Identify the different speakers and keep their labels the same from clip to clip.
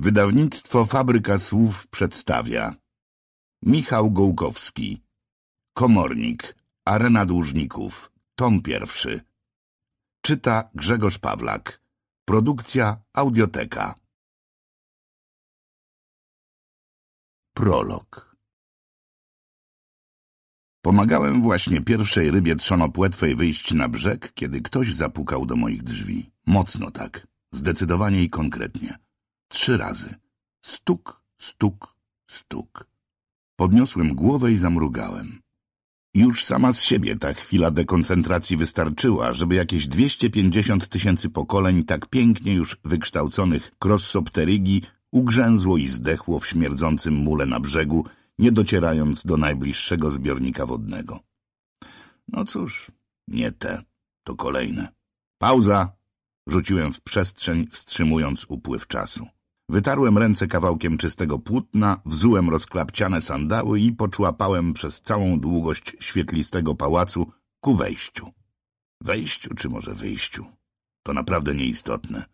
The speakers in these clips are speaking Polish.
Speaker 1: Wydawnictwo Fabryka Słów przedstawia Michał Gołkowski Komornik Arena Dłużników Tom pierwszy Czyta Grzegorz Pawlak Produkcja Audioteka Prolog Pomagałem właśnie pierwszej rybie trzonopłetwej wyjść na brzeg, kiedy ktoś zapukał do moich drzwi. Mocno tak, zdecydowanie i konkretnie. Trzy razy. Stuk, stuk, stuk. Podniosłem głowę i zamrugałem. Już sama z siebie ta chwila dekoncentracji wystarczyła, żeby jakieś 250 tysięcy pokoleń tak pięknie już wykształconych krossopterygi ugrzęzło i zdechło w śmierdzącym mule na brzegu, nie docierając do najbliższego zbiornika wodnego. No cóż, nie te, to kolejne. Pauza! Rzuciłem w przestrzeń, wstrzymując upływ czasu. Wytarłem ręce kawałkiem czystego płótna, wzułem rozklapciane sandały i poczłapałem przez całą długość świetlistego pałacu ku wejściu. Wejściu czy może wyjściu? To naprawdę nieistotne,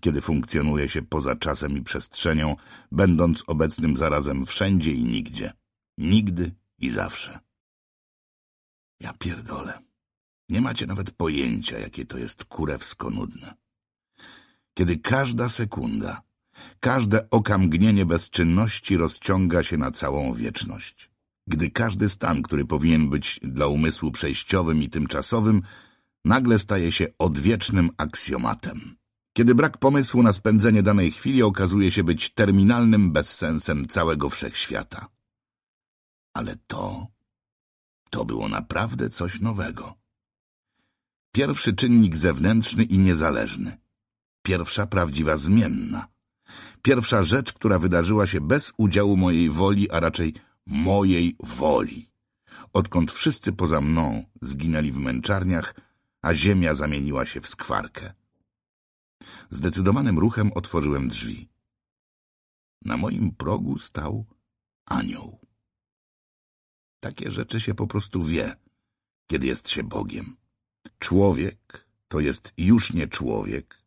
Speaker 1: kiedy funkcjonuje się poza czasem i przestrzenią, będąc obecnym zarazem wszędzie i nigdzie. Nigdy i zawsze. Ja pierdolę. Nie macie nawet pojęcia, jakie to jest kurewsko nudne. Kiedy każda sekunda Każde okamgnienie bezczynności rozciąga się na całą wieczność. Gdy każdy stan, który powinien być dla umysłu przejściowym i tymczasowym, nagle staje się odwiecznym aksjomatem. Kiedy brak pomysłu na spędzenie danej chwili okazuje się być terminalnym bezsensem całego wszechświata. Ale to... to było naprawdę coś nowego. Pierwszy czynnik zewnętrzny i niezależny. Pierwsza prawdziwa zmienna. Pierwsza rzecz, która wydarzyła się bez udziału mojej woli, a raczej mojej woli. Odkąd wszyscy poza mną zginęli w męczarniach, a ziemia zamieniła się w skwarkę. Zdecydowanym ruchem otworzyłem drzwi. Na moim progu stał anioł. Takie rzeczy się po prostu wie, kiedy jest się Bogiem. Człowiek to jest już nie człowiek,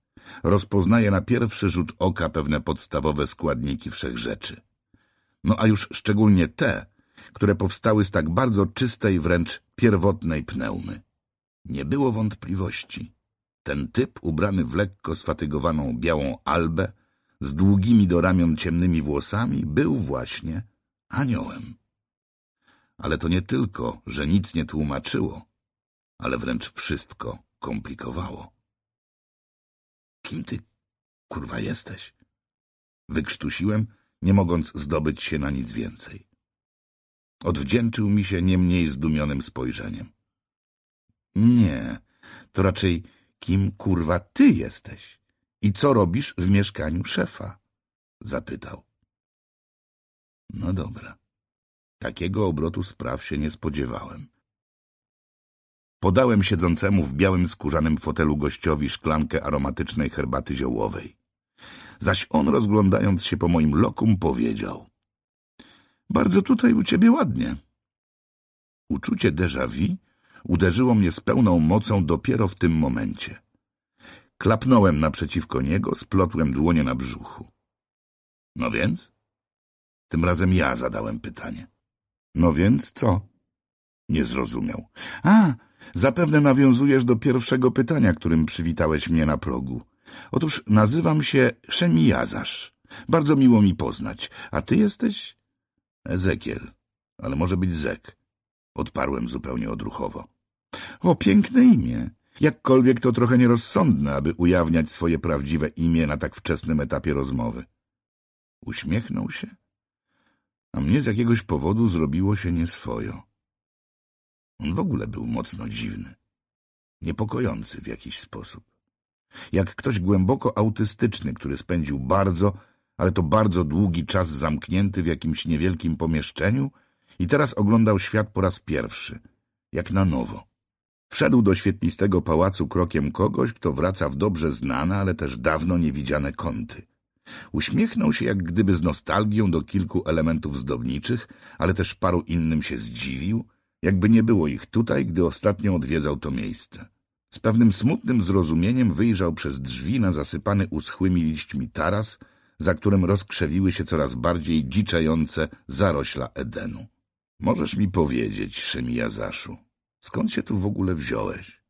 Speaker 1: rozpoznaje na pierwszy rzut oka pewne podstawowe składniki wszechrzeczy. No a już szczególnie te, które powstały z tak bardzo czystej, wręcz pierwotnej pneumy. Nie było wątpliwości. Ten typ ubrany w lekko sfatygowaną białą albę, z długimi do ramion ciemnymi włosami, był właśnie aniołem. Ale to nie tylko, że nic nie tłumaczyło, ale wręcz wszystko komplikowało. Kim ty, kurwa, jesteś? Wykrztusiłem, nie mogąc zdobyć się na nic więcej. Odwdzięczył mi się nie mniej zdumionym spojrzeniem. Nie, to raczej kim, kurwa, ty jesteś i co robisz w mieszkaniu szefa? Zapytał. No dobra. Takiego obrotu spraw się nie spodziewałem. Podałem siedzącemu w białym skórzanym fotelu gościowi szklankę aromatycznej herbaty ziołowej. Zaś on, rozglądając się po moim lokum, powiedział — Bardzo tutaj u ciebie ładnie. Uczucie déjà vu uderzyło mnie z pełną mocą dopiero w tym momencie. Klapnąłem naprzeciwko niego, splotłem dłonie na brzuchu. — No więc? Tym razem ja zadałem pytanie. — No więc co? Nie zrozumiał. — A! Zapewne nawiązujesz do pierwszego pytania, którym przywitałeś mnie na progu. Otóż nazywam się Szemijazasz. Bardzo miło mi poznać. A ty jesteś? Ezekiel. Ale może być Zek. Odparłem zupełnie odruchowo. O, piękne imię. Jakkolwiek to trochę nierozsądne, aby ujawniać swoje prawdziwe imię na tak wczesnym etapie rozmowy. Uśmiechnął się, a mnie z jakiegoś powodu zrobiło się nieswojo. On w ogóle był mocno dziwny, niepokojący w jakiś sposób. Jak ktoś głęboko autystyczny, który spędził bardzo, ale to bardzo długi czas zamknięty w jakimś niewielkim pomieszczeniu i teraz oglądał świat po raz pierwszy, jak na nowo. Wszedł do świetlistego pałacu krokiem kogoś, kto wraca w dobrze znane, ale też dawno niewidziane kąty. Uśmiechnął się jak gdyby z nostalgią do kilku elementów zdobniczych, ale też paru innym się zdziwił, jakby nie było ich tutaj, gdy ostatnio odwiedzał to miejsce. Z pewnym smutnym zrozumieniem wyjrzał przez drzwi na zasypany uschłymi liśćmi taras, za którym rozkrzewiły się coraz bardziej dziczające zarośla Edenu. Możesz mi powiedzieć, Szymijazaszu, skąd się tu w ogóle wziąłeś?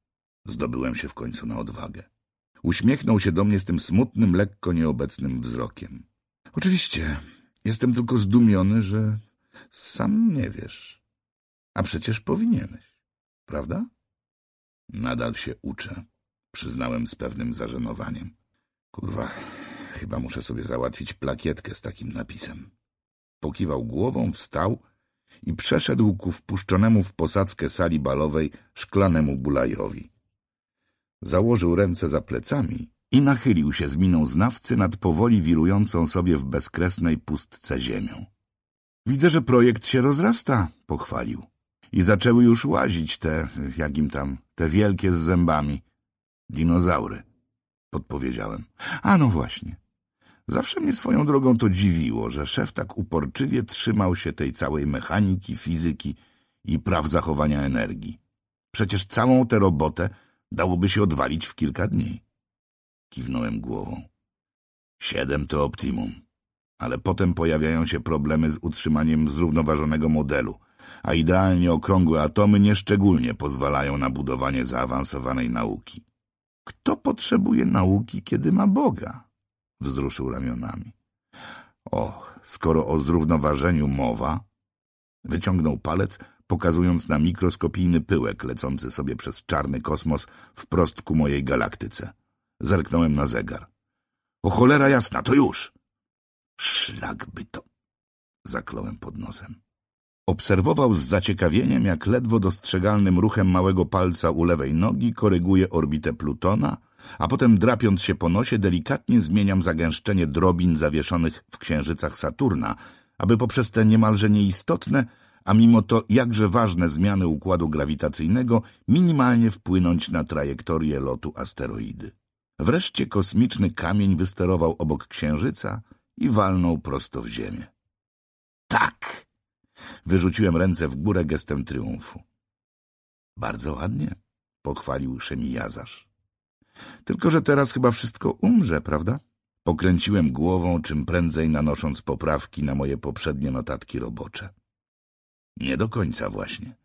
Speaker 1: Zdobyłem się w końcu na odwagę. Uśmiechnął się do mnie z tym smutnym, lekko nieobecnym wzrokiem. Oczywiście, jestem tylko zdumiony, że sam nie wiesz. A przecież powinieneś, prawda? Nadal się uczę, przyznałem z pewnym zażenowaniem. Kurwa, chyba muszę sobie załatwić plakietkę z takim napisem. Pokiwał głową, wstał i przeszedł ku wpuszczonemu w posadzkę sali balowej szklanemu bulajowi. Założył ręce za plecami i nachylił się z miną znawcy nad powoli wirującą sobie w bezkresnej pustce ziemią. Widzę, że projekt się rozrasta, pochwalił i zaczęły już łazić te, jak im tam, te wielkie z zębami, dinozaury, podpowiedziałem. A no właśnie. Zawsze mnie swoją drogą to dziwiło, że szef tak uporczywie trzymał się tej całej mechaniki, fizyki i praw zachowania energii. Przecież całą tę robotę dałoby się odwalić w kilka dni. Kiwnąłem głową. Siedem to optimum, ale potem pojawiają się problemy z utrzymaniem zrównoważonego modelu – a idealnie okrągłe atomy nieszczególnie pozwalają na budowanie zaawansowanej nauki. Kto potrzebuje nauki, kiedy ma Boga? Wzruszył ramionami. Och, skoro o zrównoważeniu mowa... Wyciągnął palec, pokazując na mikroskopijny pyłek lecący sobie przez czarny kosmos wprost ku mojej galaktyce. Zerknąłem na zegar. O cholera jasna, to już! Szlak by to! Zakląłem pod nosem. Obserwował z zaciekawieniem, jak ledwo dostrzegalnym ruchem małego palca u lewej nogi koryguje orbitę Plutona, a potem drapiąc się po nosie delikatnie zmieniam zagęszczenie drobin zawieszonych w księżycach Saturna, aby poprzez te niemalże nieistotne, a mimo to jakże ważne zmiany układu grawitacyjnego minimalnie wpłynąć na trajektorię lotu asteroidy. Wreszcie kosmiczny kamień wysterował obok księżyca i walnął prosto w ziemię. Wyrzuciłem ręce w górę gestem triumfu. Bardzo ładnie, pochwalił Szemijazarz. Tylko, że teraz chyba wszystko umrze, prawda? Pokręciłem głową, czym prędzej nanosząc poprawki na moje poprzednie notatki robocze. Nie do końca właśnie.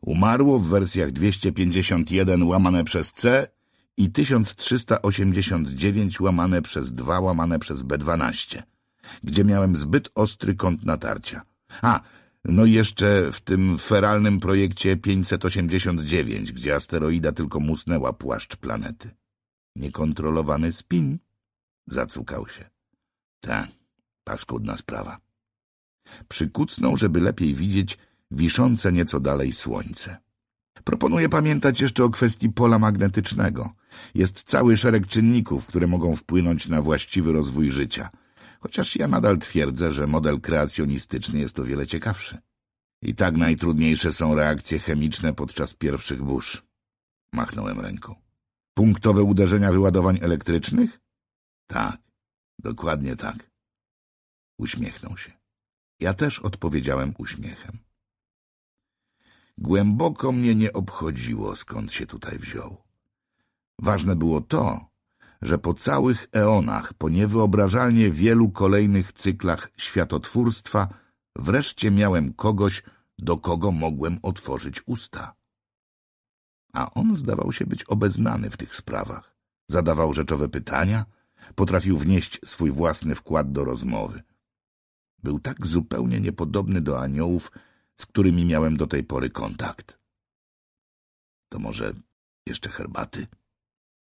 Speaker 1: Umarło w wersjach 251 łamane przez C i 1389 łamane przez 2 łamane przez B12, gdzie miałem zbyt ostry kąt natarcia. A, no i jeszcze w tym feralnym projekcie 589, gdzie asteroida tylko musnęła płaszcz planety. Niekontrolowany spin? Zacukał się. Ta, paskudna sprawa. Przykucnął, żeby lepiej widzieć wiszące nieco dalej słońce. Proponuję pamiętać jeszcze o kwestii pola magnetycznego. Jest cały szereg czynników, które mogą wpłynąć na właściwy rozwój życia – chociaż ja nadal twierdzę, że model kreacjonistyczny jest o wiele ciekawszy. I tak najtrudniejsze są reakcje chemiczne podczas pierwszych burz. Machnąłem ręką. Punktowe uderzenia wyładowań elektrycznych? Tak, dokładnie tak. Uśmiechnął się. Ja też odpowiedziałem uśmiechem. Głęboko mnie nie obchodziło, skąd się tutaj wziął. Ważne było to, że po całych eonach, po niewyobrażalnie wielu kolejnych cyklach światotwórstwa, wreszcie miałem kogoś, do kogo mogłem otworzyć usta. A on zdawał się być obeznany w tych sprawach. Zadawał rzeczowe pytania, potrafił wnieść swój własny wkład do rozmowy. Był tak zupełnie niepodobny do aniołów, z którymi miałem do tej pory kontakt. To może jeszcze herbaty?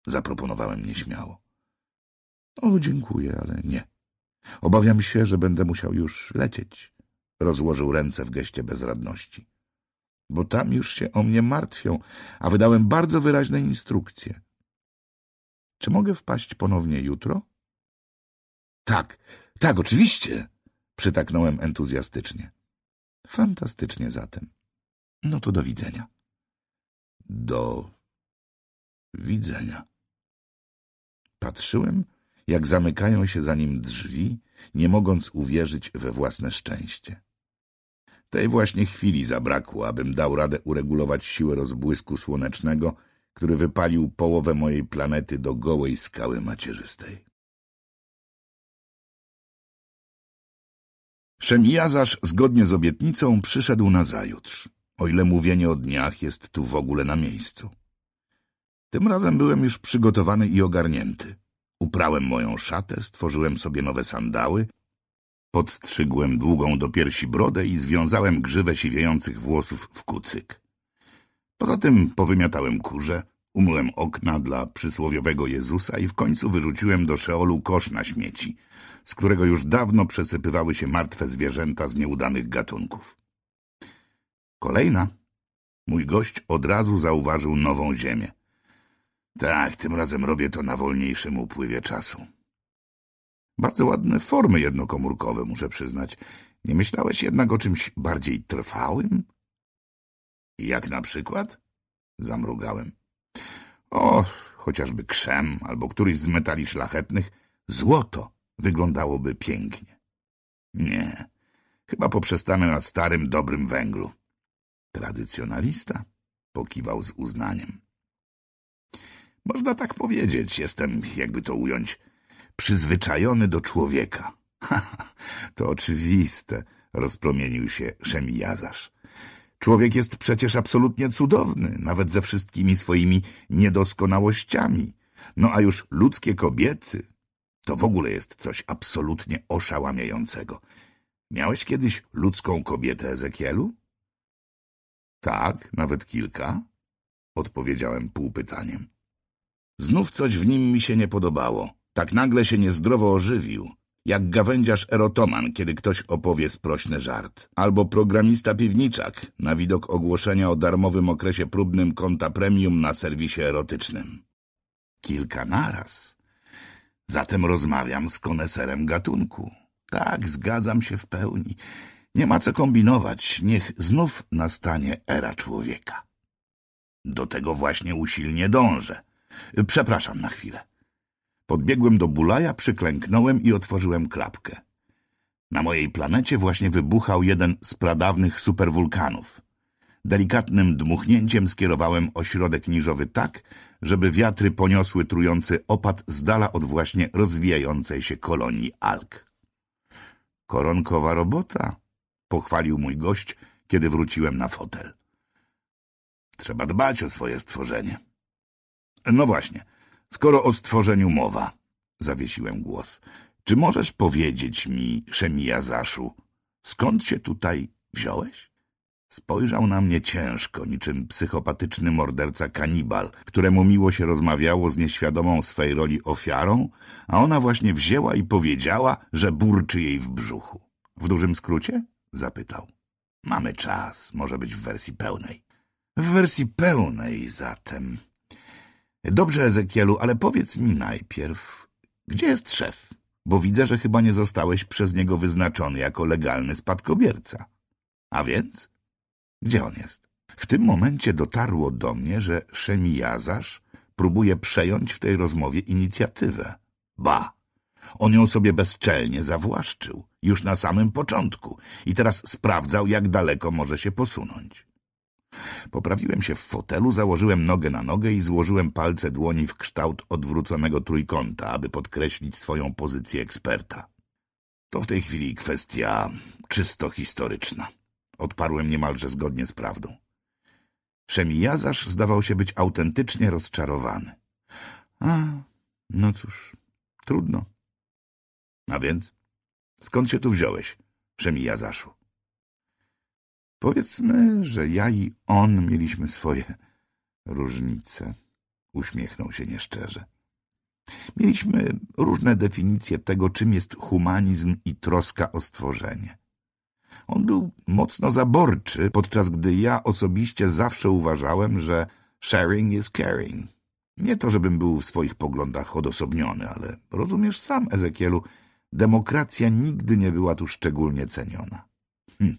Speaker 1: Zaproponowałem nieśmiało. O, dziękuję, ale nie. Obawiam się, że będę musiał już lecieć. Rozłożył ręce w geście bezradności. Bo tam już się o mnie martwią, a wydałem bardzo wyraźne instrukcje. Czy mogę wpaść ponownie jutro? Tak, tak, oczywiście, przytaknąłem entuzjastycznie. Fantastycznie zatem. No to do widzenia. Do widzenia. Patrzyłem, jak zamykają się za nim drzwi, nie mogąc uwierzyć we własne szczęście. Tej właśnie chwili zabrakło, abym dał radę uregulować siłę rozbłysku słonecznego, który wypalił połowę mojej planety do gołej skały macierzystej. Szemijazarz zgodnie z obietnicą przyszedł nazajutrz, o ile mówienie o dniach jest tu w ogóle na miejscu. Tym razem byłem już przygotowany i ogarnięty. Uprałem moją szatę, stworzyłem sobie nowe sandały, podstrzygłem długą do piersi brodę i związałem grzywę siwiejących włosów w kucyk. Poza tym powymiatałem kurze, umyłem okna dla przysłowiowego Jezusa i w końcu wyrzuciłem do Szeolu kosz na śmieci, z którego już dawno przesypywały się martwe zwierzęta z nieudanych gatunków. Kolejna. Mój gość od razu zauważył nową ziemię. Tak, tym razem robię to na wolniejszym upływie czasu. Bardzo ładne formy jednokomórkowe, muszę przyznać. Nie myślałeś jednak o czymś bardziej trwałym? Jak na przykład? Zamrugałem. O, chociażby krzem albo któryś z metali szlachetnych, złoto wyglądałoby pięknie. Nie, chyba poprzestanę na starym, dobrym węglu. Tradycjonalista pokiwał z uznaniem. Można tak powiedzieć, jestem, jakby to ująć, przyzwyczajony do człowieka. Ha, to oczywiste, rozpromienił się Szemijazarz. Człowiek jest przecież absolutnie cudowny, nawet ze wszystkimi swoimi niedoskonałościami. No a już ludzkie kobiety to w ogóle jest coś absolutnie oszałamiającego. Miałeś kiedyś ludzką kobietę, Ezekielu? Tak, nawet kilka, odpowiedziałem półpytaniem. Znów coś w nim mi się nie podobało. Tak nagle się niezdrowo ożywił. Jak gawędziarz erotoman, kiedy ktoś opowie sprośny żart. Albo programista piwniczak na widok ogłoszenia o darmowym okresie próbnym konta premium na serwisie erotycznym. Kilka naraz. Zatem rozmawiam z koneserem gatunku. Tak, zgadzam się w pełni. Nie ma co kombinować, niech znów nastanie era człowieka. Do tego właśnie usilnie dążę. Przepraszam na chwilę. Podbiegłem do bulaja, przyklęknąłem i otworzyłem klapkę. Na mojej planecie właśnie wybuchał jeden z pradawnych superwulkanów. Delikatnym dmuchnięciem skierowałem ośrodek niżowy tak, żeby wiatry poniosły trujący opad z dala od właśnie rozwijającej się kolonii alg. Koronkowa robota, pochwalił mój gość, kiedy wróciłem na fotel. Trzeba dbać o swoje stworzenie. No właśnie, skoro o stworzeniu mowa, zawiesiłem głos. Czy możesz powiedzieć mi, Zaszu, skąd się tutaj wziąłeś? Spojrzał na mnie ciężko, niczym psychopatyczny morderca kanibal, któremu miło się rozmawiało z nieświadomą swej roli ofiarą, a ona właśnie wzięła i powiedziała, że burczy jej w brzuchu. W dużym skrócie? zapytał. Mamy czas, może być w wersji pełnej. W wersji pełnej zatem. Dobrze, Ezekielu, ale powiedz mi najpierw, gdzie jest szef? Bo widzę, że chyba nie zostałeś przez niego wyznaczony jako legalny spadkobierca. A więc? Gdzie on jest? W tym momencie dotarło do mnie, że Szemijazarz próbuje przejąć w tej rozmowie inicjatywę. Ba! On ją sobie bezczelnie zawłaszczył, już na samym początku i teraz sprawdzał, jak daleko może się posunąć. Poprawiłem się w fotelu, założyłem nogę na nogę i złożyłem palce dłoni w kształt odwróconego trójkąta, aby podkreślić swoją pozycję eksperta. To w tej chwili kwestia czysto historyczna. Odparłem niemalże zgodnie z prawdą. Szemijazarz zdawał się być autentycznie rozczarowany. A, no cóż, trudno. A więc, skąd się tu wziąłeś, Szemijazaszu? Powiedzmy, że ja i on mieliśmy swoje różnice. Uśmiechnął się nieszczerze. Mieliśmy różne definicje tego, czym jest humanizm i troska o stworzenie. On był mocno zaborczy, podczas gdy ja osobiście zawsze uważałem, że sharing is caring. Nie to, żebym był w swoich poglądach odosobniony, ale rozumiesz sam, Ezekielu, demokracja nigdy nie była tu szczególnie ceniona. Hm.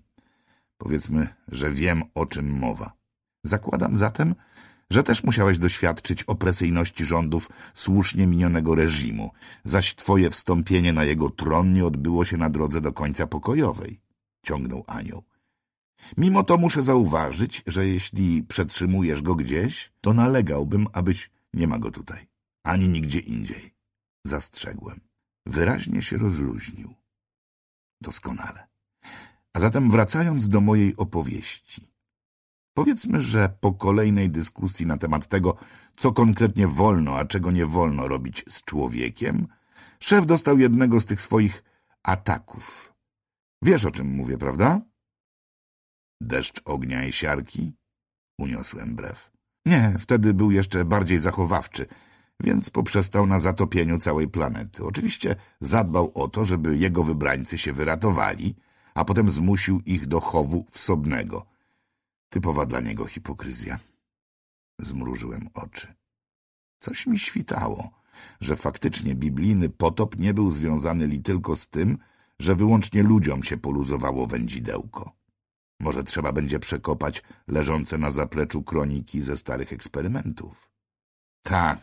Speaker 1: Powiedzmy, że wiem, o czym mowa. Zakładam zatem, że też musiałeś doświadczyć opresyjności rządów słusznie minionego reżimu, zaś twoje wstąpienie na jego tron nie odbyło się na drodze do końca pokojowej, ciągnął anioł. Mimo to muszę zauważyć, że jeśli przetrzymujesz go gdzieś, to nalegałbym, abyś nie ma go tutaj, ani nigdzie indziej. Zastrzegłem. Wyraźnie się rozluźnił. Doskonale. A zatem wracając do mojej opowieści. Powiedzmy, że po kolejnej dyskusji na temat tego, co konkretnie wolno, a czego nie wolno robić z człowiekiem, szef dostał jednego z tych swoich ataków. Wiesz, o czym mówię, prawda? Deszcz ognia i siarki? Uniosłem brew. Nie, wtedy był jeszcze bardziej zachowawczy, więc poprzestał na zatopieniu całej planety. Oczywiście zadbał o to, żeby jego wybrańcy się wyratowali – a potem zmusił ich do chowu wsobnego. Typowa dla niego hipokryzja. Zmrużyłem oczy. Coś mi świtało, że faktycznie biblijny potop nie był związany li tylko z tym, że wyłącznie ludziom się poluzowało wędzidełko. Może trzeba będzie przekopać leżące na zapleczu kroniki ze starych eksperymentów. Tak,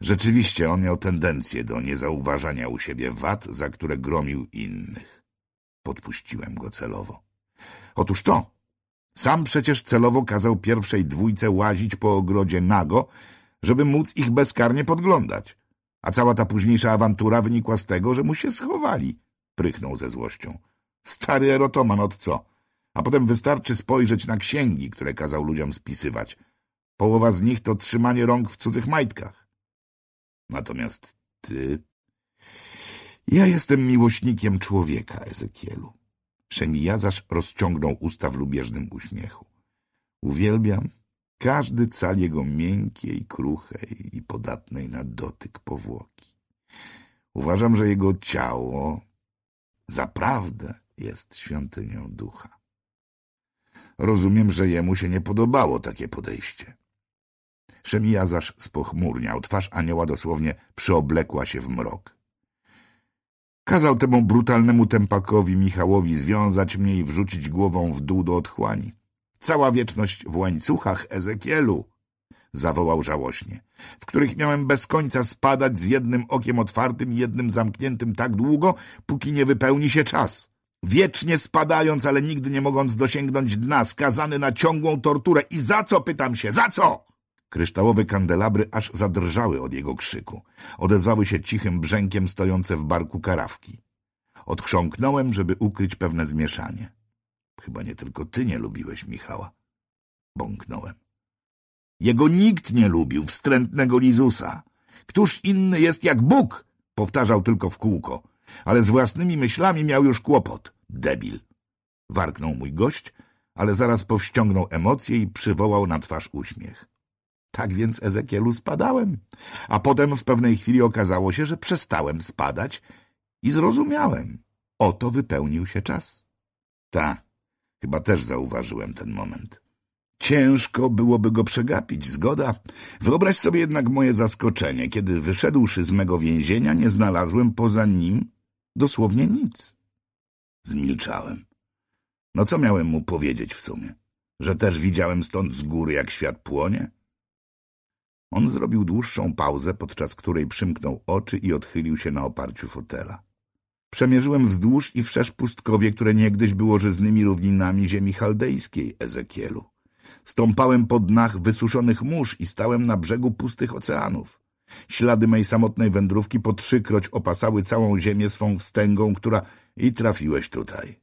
Speaker 1: rzeczywiście on miał tendencję do niezauważania u siebie wad, za które gromił innych. Podpuściłem go celowo. Otóż to. Sam przecież celowo kazał pierwszej dwójce łazić po ogrodzie nago, żeby móc ich bezkarnie podglądać. A cała ta późniejsza awantura wynikła z tego, że mu się schowali. Prychnął ze złością. Stary erotoman od co? A potem wystarczy spojrzeć na księgi, które kazał ludziom spisywać. Połowa z nich to trzymanie rąk w cudzych majtkach. Natomiast ty ja jestem miłośnikiem człowieka, Ezekielu. Szemijazasz rozciągnął usta w lubieżnym uśmiechu. Uwielbiam każdy cal jego miękkiej, kruchej i podatnej na dotyk powłoki. Uważam, że jego ciało zaprawdę jest świątynią ducha. Rozumiem, że jemu się nie podobało takie podejście. Szemijazasz spochmurniał, twarz anioła dosłownie przeoblekła się w mrok. Kazał temu brutalnemu tępakowi Michałowi związać mnie i wrzucić głową w dół do otchłani. Cała wieczność w łańcuchach, Ezekielu! zawołał żałośnie, w których miałem bez końca spadać z jednym okiem otwartym i jednym zamkniętym tak długo, póki nie wypełni się czas. Wiecznie spadając, ale nigdy nie mogąc dosięgnąć dna, skazany na ciągłą torturę. I za co, pytam się, za co? Kryształowe kandelabry aż zadrżały od jego krzyku. Odezwały się cichym brzękiem stojące w barku karawki. Odchrząknąłem, żeby ukryć pewne zmieszanie. Chyba nie tylko ty nie lubiłeś Michała. Bąknąłem. Jego nikt nie lubił, wstrętnego Lizusa. Któż inny jest jak Bóg? Powtarzał tylko w kółko. Ale z własnymi myślami miał już kłopot. Debil. Warknął mój gość, ale zaraz powściągnął emocje i przywołał na twarz uśmiech. Tak więc, Ezekielu, spadałem. A potem w pewnej chwili okazało się, że przestałem spadać i zrozumiałem. Oto wypełnił się czas. Ta, chyba też zauważyłem ten moment. Ciężko byłoby go przegapić, zgoda. Wyobraź sobie jednak moje zaskoczenie, kiedy wyszedłszy z mego więzienia, nie znalazłem poza nim dosłownie nic. Zmilczałem. No co miałem mu powiedzieć w sumie? Że też widziałem stąd z góry, jak świat płonie? On zrobił dłuższą pauzę, podczas której przymknął oczy i odchylił się na oparciu fotela. Przemierzyłem wzdłuż i wszerz pustkowie, które niegdyś było żyznymi równinami ziemi chaldejskiej, Ezekielu. Stąpałem po dnach wysuszonych mórz i stałem na brzegu pustych oceanów. Ślady mej samotnej wędrówki po trzykroć opasały całą ziemię swą wstęgą, która i trafiłeś tutaj.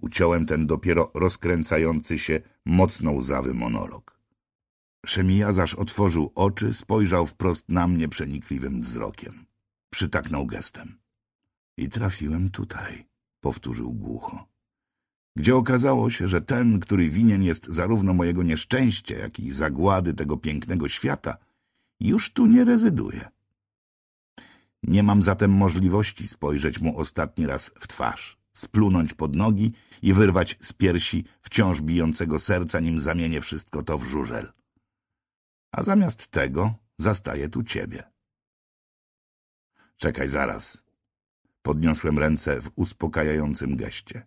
Speaker 1: Uciąłem ten dopiero rozkręcający się mocno łzawy monolog. Szemija zaś otworzył oczy, spojrzał wprost na mnie przenikliwym wzrokiem. Przytaknął gestem. I trafiłem tutaj, powtórzył głucho. Gdzie okazało się, że ten, który winien jest zarówno mojego nieszczęścia, jak i zagłady tego pięknego świata, już tu nie rezyduje. Nie mam zatem możliwości spojrzeć mu ostatni raz w twarz, splunąć pod nogi i wyrwać z piersi wciąż bijącego serca, nim zamienię wszystko to w żużel a zamiast tego zastaję tu ciebie. Czekaj zaraz. Podniosłem ręce w uspokajającym geście.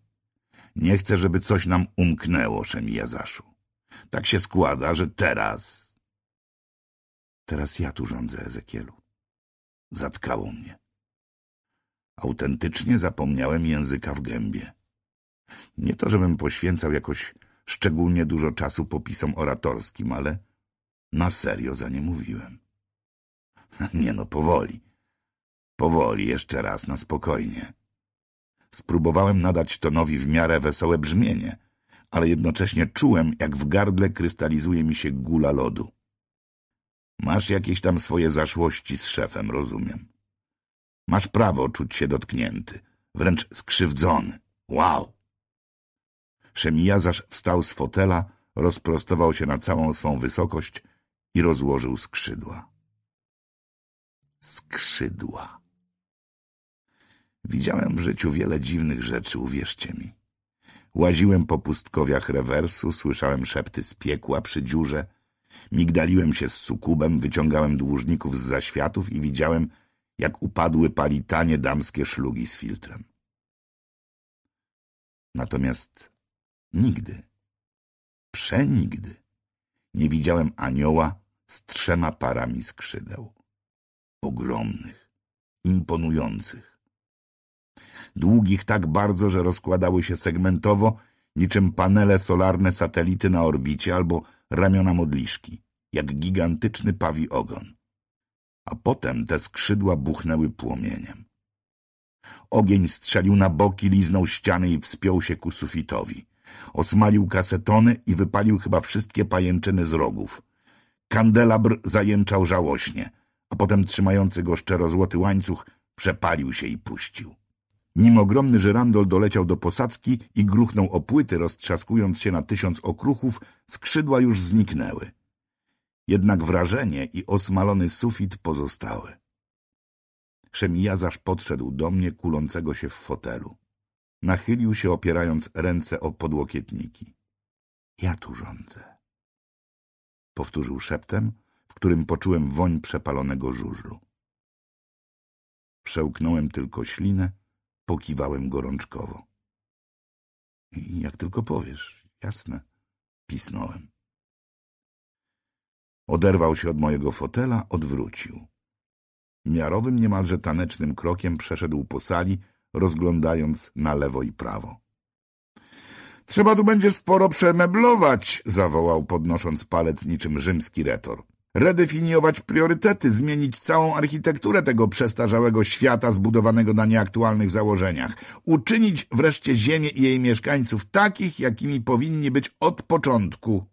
Speaker 1: Nie chcę, żeby coś nam umknęło, Szemijazaszu. Tak się składa, że teraz... Teraz ja tu rządzę, Ezekielu. Zatkało mnie. Autentycznie zapomniałem języka w gębie. Nie to, żebym poświęcał jakoś szczególnie dużo czasu popisom oratorskim, ale na serio za nie mówiłem. Nie no, powoli. Powoli, jeszcze raz, na spokojnie. Spróbowałem nadać tonowi w miarę wesołe brzmienie, ale jednocześnie czułem, jak w gardle krystalizuje mi się gula lodu. Masz jakieś tam swoje zaszłości z szefem, rozumiem. Masz prawo czuć się dotknięty, wręcz skrzywdzony. Wow! Szemijazarz wstał z fotela, rozprostował się na całą swą wysokość i rozłożył skrzydła. Skrzydła. Widziałem w życiu wiele dziwnych rzeczy, uwierzcie mi. Łaziłem po pustkowiach rewersu, słyszałem szepty z piekła przy dziurze, migdaliłem się z sukubem, wyciągałem dłużników z zaświatów i widziałem, jak upadły palitanie damskie szlugi z filtrem. Natomiast nigdy, przenigdy, nie widziałem anioła z trzema parami skrzydeł. Ogromnych, imponujących. Długich tak bardzo, że rozkładały się segmentowo, niczym panele solarne satelity na orbicie albo ramiona modliszki, jak gigantyczny pawi ogon. A potem te skrzydła buchnęły płomieniem. Ogień strzelił na boki, liznął ściany i wspiął się ku sufitowi. Osmalił kasetony i wypalił chyba wszystkie pajęczyny z rogów – Kandelabr zajęczał żałośnie, a potem trzymający go szczerozłoty łańcuch przepalił się i puścił. Nim ogromny żyrandol doleciał do posadzki i gruchnął o płyty, roztrzaskując się na tysiąc okruchów, skrzydła już zniknęły. Jednak wrażenie i osmalony sufit pozostały. Szemijazasz podszedł do mnie, kulącego się w fotelu. Nachylił się, opierając ręce o podłokietniki. Ja tu rządzę powtórzył szeptem, w którym poczułem woń przepalonego żużlu. Przełknąłem tylko ślinę, pokiwałem gorączkowo. jak tylko powiesz, jasne, pisnąłem. Oderwał się od mojego fotela, odwrócił. Miarowym, niemalże tanecznym krokiem przeszedł po sali, rozglądając na lewo i prawo. Trzeba tu będzie sporo przemeblować, zawołał podnosząc palec niczym rzymski retor. Redefiniować priorytety, zmienić całą architekturę tego przestarzałego świata zbudowanego na nieaktualnych założeniach. Uczynić wreszcie Ziemię i jej mieszkańców takich, jakimi powinni być od początku.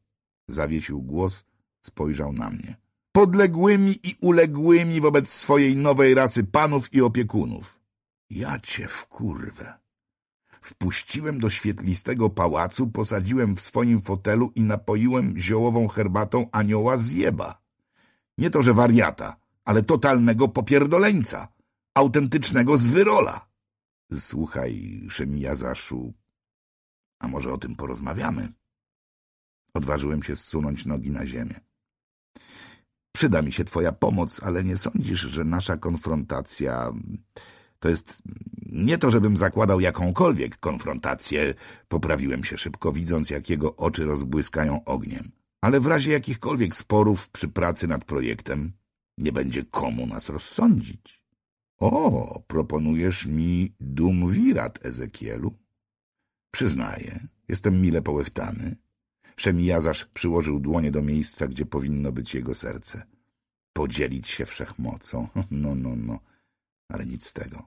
Speaker 1: Zawiesił głos, spojrzał na mnie. Podległymi i uległymi wobec swojej nowej rasy panów i opiekunów. Ja cię kurwę wpuściłem do świetlistego pałacu, posadziłem w swoim fotelu i napoiłem ziołową herbatą anioła zjeba. Nie to, że wariata, ale totalnego popierdoleńca, autentycznego zwyrola. Słuchaj, Szemijazaszu, a może o tym porozmawiamy? Odważyłem się zsunąć nogi na ziemię. Przyda mi się twoja pomoc, ale nie sądzisz, że nasza konfrontacja to jest nie to, żebym zakładał jakąkolwiek konfrontację, poprawiłem się szybko, widząc, jak jego oczy rozbłyskają ogniem. Ale w razie jakichkolwiek sporów przy pracy nad projektem nie będzie komu nas rozsądzić. O, proponujesz mi dumwirat, Ezekielu? Przyznaję, jestem mile połechtany. Szemijazarz przyłożył dłonie do miejsca, gdzie powinno być jego serce. Podzielić się wszechmocą. No, no, no ale nic z tego.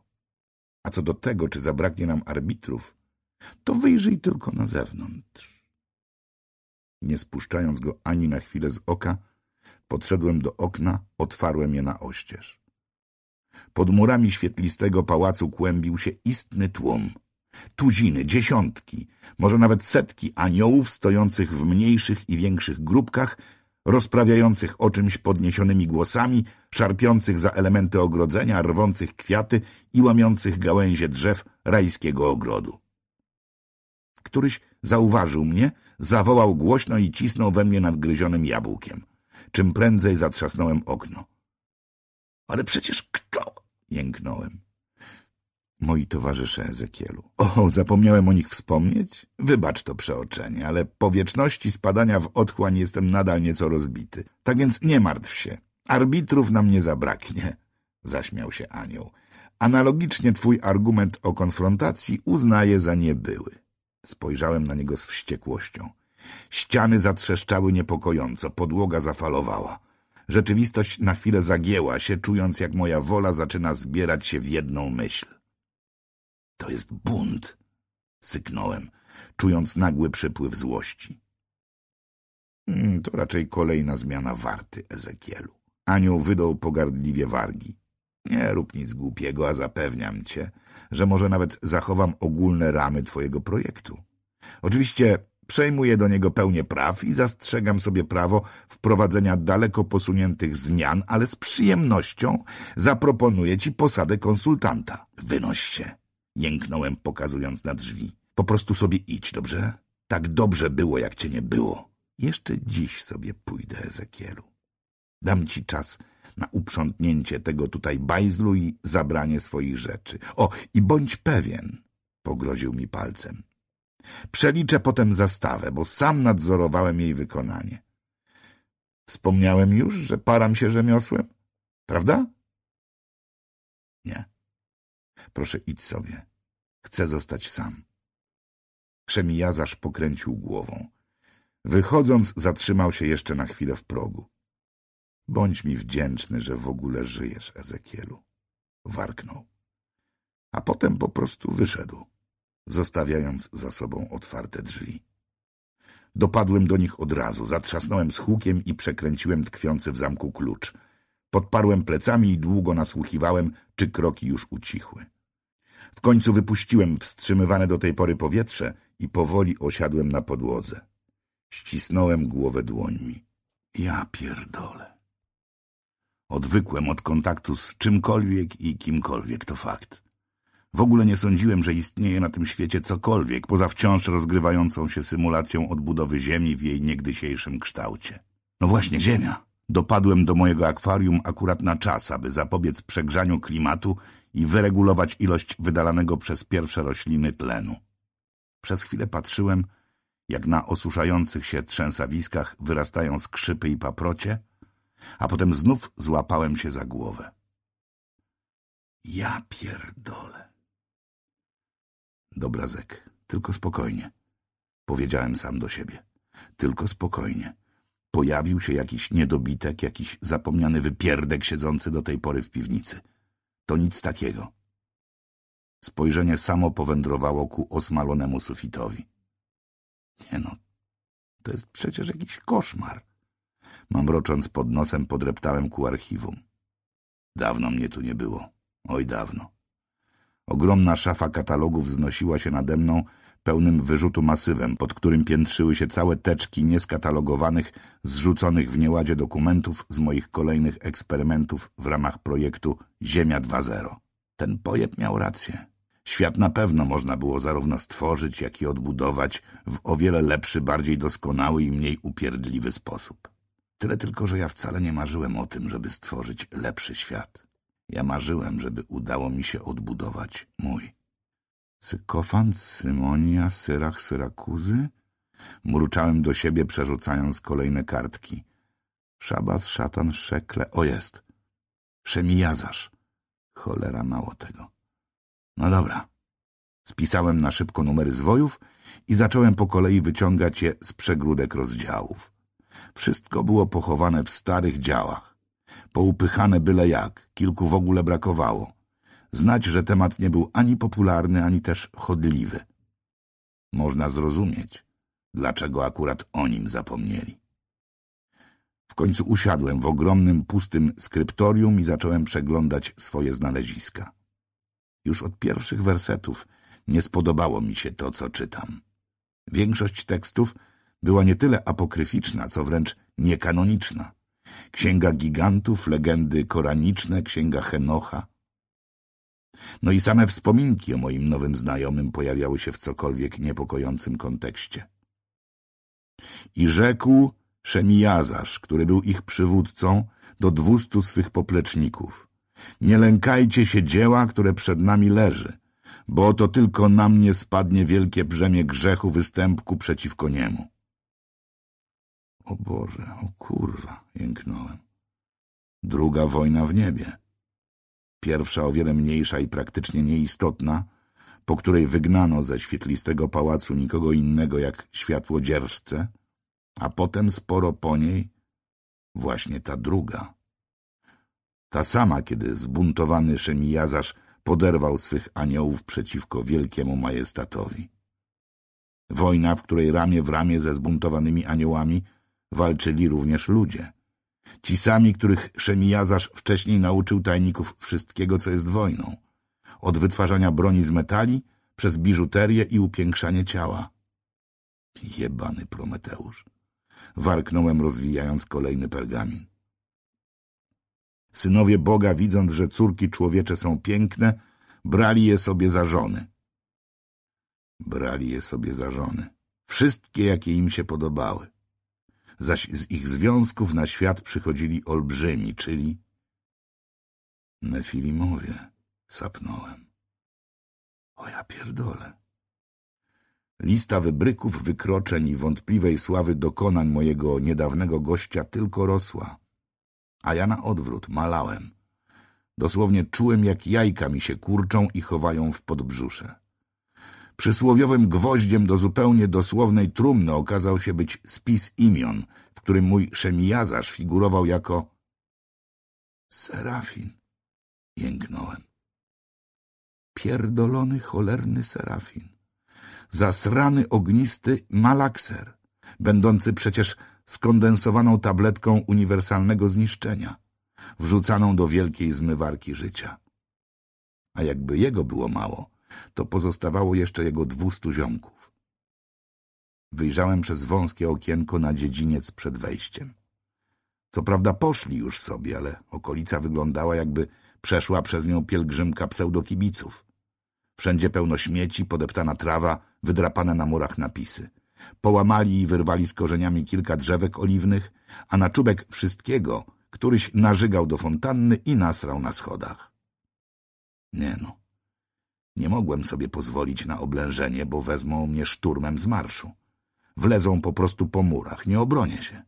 Speaker 1: A co do tego, czy zabraknie nam arbitrów, to wyjrzyj tylko na zewnątrz. Nie spuszczając go ani na chwilę z oka, podszedłem do okna, otwarłem je na oścież. Pod murami świetlistego pałacu kłębił się istny tłum. Tuziny, dziesiątki, może nawet setki aniołów stojących w mniejszych i większych grupkach, rozprawiających o czymś podniesionymi głosami, szarpiących za elementy ogrodzenia, rwących kwiaty i łamiących gałęzie drzew rajskiego ogrodu. Któryś zauważył mnie, zawołał głośno i cisnął we mnie nadgryzionym jabłkiem. Czym prędzej zatrzasnąłem okno. — Ale przecież kto? — jęknąłem moi towarzysze Ezekielu. O, zapomniałem o nich wspomnieć? Wybacz to przeoczenie, ale po wieczności spadania w otchłań jestem nadal nieco rozbity. Tak więc nie martw się. Arbitrów nam nie zabraknie. Zaśmiał się anioł. Analogicznie twój argument o konfrontacji uznaję za niebyły. Spojrzałem na niego z wściekłością. Ściany zatrzeszczały niepokojąco, podłoga zafalowała. Rzeczywistość na chwilę zagięła się, czując jak moja wola zaczyna zbierać się w jedną myśl. To jest bunt, syknąłem, czując nagły przypływ złości. Hmm, to raczej kolejna zmiana warty, Ezekielu. Anioł wydał pogardliwie wargi. Nie rób nic głupiego, a zapewniam cię, że może nawet zachowam ogólne ramy twojego projektu. Oczywiście przejmuję do niego pełnię praw i zastrzegam sobie prawo wprowadzenia daleko posuniętych zmian, ale z przyjemnością zaproponuję ci posadę konsultanta. Wynoś się. Jęknąłem, pokazując na drzwi. Po prostu sobie idź, dobrze? Tak dobrze było, jak cię nie było. Jeszcze dziś sobie pójdę, Ezekielu. Dam ci czas na uprzątnięcie tego tutaj bajzlu i zabranie swoich rzeczy. O, i bądź pewien, pogroził mi palcem. Przeliczę potem zastawę, bo sam nadzorowałem jej wykonanie. Wspomniałem już, że param się rzemiosłem, prawda? Nie. Proszę idź sobie. Chcę zostać sam. Szemijazarz pokręcił głową. Wychodząc, zatrzymał się jeszcze na chwilę w progu. Bądź mi wdzięczny, że w ogóle żyjesz, Ezekielu. Warknął. A potem po prostu wyszedł, zostawiając za sobą otwarte drzwi. Dopadłem do nich od razu, zatrzasnąłem z hukiem i przekręciłem tkwiący w zamku klucz. Podparłem plecami i długo nasłuchiwałem, czy kroki już ucichły. W końcu wypuściłem wstrzymywane do tej pory powietrze i powoli osiadłem na podłodze. Ścisnąłem głowę dłońmi. Ja pierdolę. Odwykłem od kontaktu z czymkolwiek i kimkolwiek, to fakt. W ogóle nie sądziłem, że istnieje na tym świecie cokolwiek, poza wciąż rozgrywającą się symulacją odbudowy Ziemi w jej niegdysiejszym kształcie. No właśnie, Ziemia! Dopadłem do mojego akwarium akurat na czas, aby zapobiec przegrzaniu klimatu i wyregulować ilość wydalanego przez pierwsze rośliny tlenu. Przez chwilę patrzyłem, jak na osuszających się trzęsawiskach wyrastają skrzypy i paprocie, a potem znów złapałem się za głowę. Ja pierdolę. Dobrazek, tylko spokojnie. Powiedziałem sam do siebie. Tylko spokojnie. Pojawił się jakiś niedobitek, jakiś zapomniany wypierdek siedzący do tej pory w piwnicy – to nic takiego. Spojrzenie samo powędrowało ku osmalonemu sufitowi. Nie no, to jest przecież jakiś koszmar. Mamrocząc pod nosem podreptałem ku archiwum. Dawno mnie tu nie było. Oj, dawno. Ogromna szafa katalogów wznosiła się nade mną, pełnym wyrzutu masywem, pod którym piętrzyły się całe teczki nieskatalogowanych, zrzuconych w nieładzie dokumentów z moich kolejnych eksperymentów w ramach projektu Ziemia 2.0. Ten pojeb miał rację. Świat na pewno można było zarówno stworzyć, jak i odbudować w o wiele lepszy, bardziej doskonały i mniej upierdliwy sposób. Tyle tylko, że ja wcale nie marzyłem o tym, żeby stworzyć lepszy świat. Ja marzyłem, żeby udało mi się odbudować mój. Cykofan, Symonia, Syrach, Syrakuzy? Mruczałem do siebie, przerzucając kolejne kartki. Szabas, szatan, szekle. O jest! Przemijazasz. Cholera, mało tego. No dobra. Spisałem na szybko numery zwojów i zacząłem po kolei wyciągać je z przegródek rozdziałów. Wszystko było pochowane w starych działach. Poupychane byle jak, kilku w ogóle brakowało. Znać, że temat nie był ani popularny, ani też chodliwy. Można zrozumieć, dlaczego akurat o nim zapomnieli. W końcu usiadłem w ogromnym, pustym skryptorium i zacząłem przeglądać swoje znaleziska. Już od pierwszych wersetów nie spodobało mi się to, co czytam. Większość tekstów była nie tyle apokryficzna, co wręcz niekanoniczna. Księga gigantów, legendy koraniczne, księga Henocha, no i same wspominki o moim nowym znajomym pojawiały się w cokolwiek niepokojącym kontekście. I rzekł Szemijazarz, który był ich przywódcą, do dwustu swych popleczników. Nie lękajcie się dzieła, które przed nami leży, bo oto tylko na mnie spadnie wielkie brzemię grzechu występku przeciwko niemu. O Boże, o kurwa, jęknąłem. Druga wojna w niebie pierwsza o wiele mniejsza i praktycznie nieistotna, po której wygnano ze świetlistego pałacu nikogo innego jak światłodzierżce, a potem sporo po niej właśnie ta druga. Ta sama, kiedy zbuntowany Szemijazarz poderwał swych aniołów przeciwko wielkiemu majestatowi. Wojna, w której ramię w ramię ze zbuntowanymi aniołami walczyli również ludzie – Ci sami, których Szemijazarz wcześniej nauczył tajników wszystkiego, co jest wojną. Od wytwarzania broni z metali, przez biżuterię i upiększanie ciała. Jebany Prometeusz. Warknąłem, rozwijając kolejny pergamin. Synowie Boga, widząc, że córki człowiecze są piękne, brali je sobie za żony. Brali je sobie za żony. Wszystkie, jakie im się podobały zaś z ich związków na świat przychodzili olbrzymi, czyli Nefilimowie, sapnąłem. O ja pierdolę. Lista wybryków, wykroczeń i wątpliwej sławy dokonań mojego niedawnego gościa tylko rosła, a ja na odwrót malałem. Dosłownie czułem, jak jajka mi się kurczą i chowają w podbrzusze. Przysłowiowym gwoździem do zupełnie dosłownej trumny okazał się być spis imion, w którym mój szemijazarz figurował jako Serafin. Jęknąłem. Pierdolony, cholerny Serafin. Zasrany, ognisty malakser, będący przecież skondensowaną tabletką uniwersalnego zniszczenia, wrzucaną do wielkiej zmywarki życia. A jakby jego było mało, to pozostawało jeszcze jego dwustu ziomków. Wyjrzałem przez wąskie okienko na dziedziniec przed wejściem. Co prawda poszli już sobie, ale okolica wyglądała jakby przeszła przez nią pielgrzymka pseudokibiców. Wszędzie pełno śmieci, podeptana trawa, wydrapane na murach napisy. Połamali i wyrwali z korzeniami kilka drzewek oliwnych, a na czubek wszystkiego któryś narzygał do fontanny i nasrał na schodach. Nie no, nie mogłem sobie pozwolić na oblężenie, bo wezmą mnie szturmem z marszu. Wlezą po prostu po murach, nie obronię się.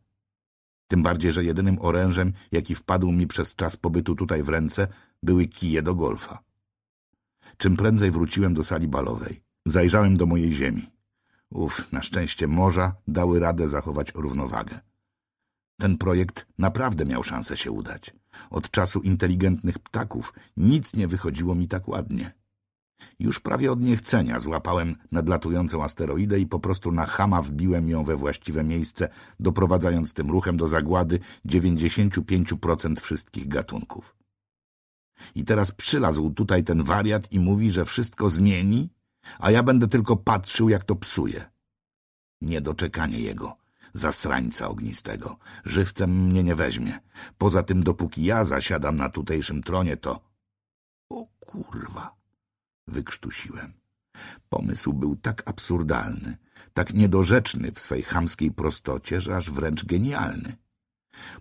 Speaker 1: Tym bardziej, że jedynym orężem, jaki wpadł mi przez czas pobytu tutaj w ręce, były kije do golfa. Czym prędzej wróciłem do sali balowej. Zajrzałem do mojej ziemi. Uf, na szczęście morza dały radę zachować równowagę. Ten projekt naprawdę miał szansę się udać. Od czasu inteligentnych ptaków nic nie wychodziło mi tak ładnie. Już prawie od niechcenia złapałem nadlatującą asteroidę i po prostu na chama wbiłem ją we właściwe miejsce, doprowadzając tym ruchem do zagłady 95% wszystkich gatunków. I teraz przylazł tutaj ten wariat i mówi, że wszystko zmieni, a ja będę tylko patrzył, jak to psuje. Niedoczekanie jego, zasrańca ognistego, żywcem mnie nie weźmie. Poza tym, dopóki ja zasiadam na tutejszym tronie, to... O kurwa! wykrztusiłem. Pomysł był tak absurdalny, tak niedorzeczny w swej chamskiej prostocie, że aż wręcz genialny.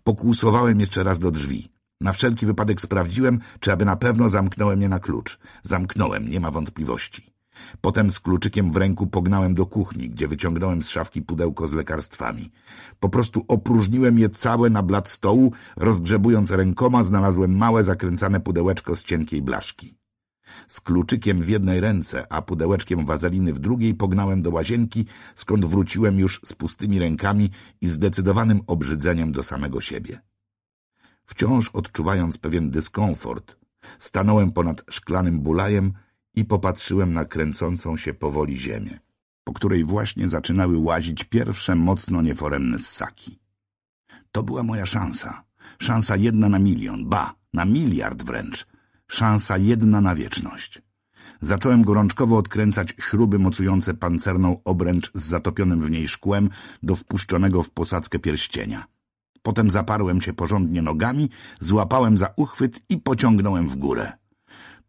Speaker 1: Pokłusowałem jeszcze raz do drzwi. Na wszelki wypadek sprawdziłem, czy aby na pewno zamknąłem je na klucz. Zamknąłem, nie ma wątpliwości. Potem z kluczykiem w ręku pognałem do kuchni, gdzie wyciągnąłem z szafki pudełko z lekarstwami. Po prostu opróżniłem je całe na blat stołu, rozgrzebując rękoma znalazłem małe zakręcane pudełeczko z cienkiej blaszki. Z kluczykiem w jednej ręce, a pudełeczkiem wazeliny w drugiej pognałem do łazienki, skąd wróciłem już z pustymi rękami i zdecydowanym obrzydzeniem do samego siebie. Wciąż odczuwając pewien dyskomfort, stanąłem ponad szklanym bulajem i popatrzyłem na kręcącą się powoli ziemię, po której właśnie zaczynały łazić pierwsze mocno nieforemne ssaki. To była moja szansa. Szansa jedna na milion, ba, na miliard wręcz – Szansa jedna na wieczność. Zacząłem gorączkowo odkręcać śruby mocujące pancerną obręcz z zatopionym w niej szkłem do wpuszczonego w posadzkę pierścienia. Potem zaparłem się porządnie nogami, złapałem za uchwyt i pociągnąłem w górę.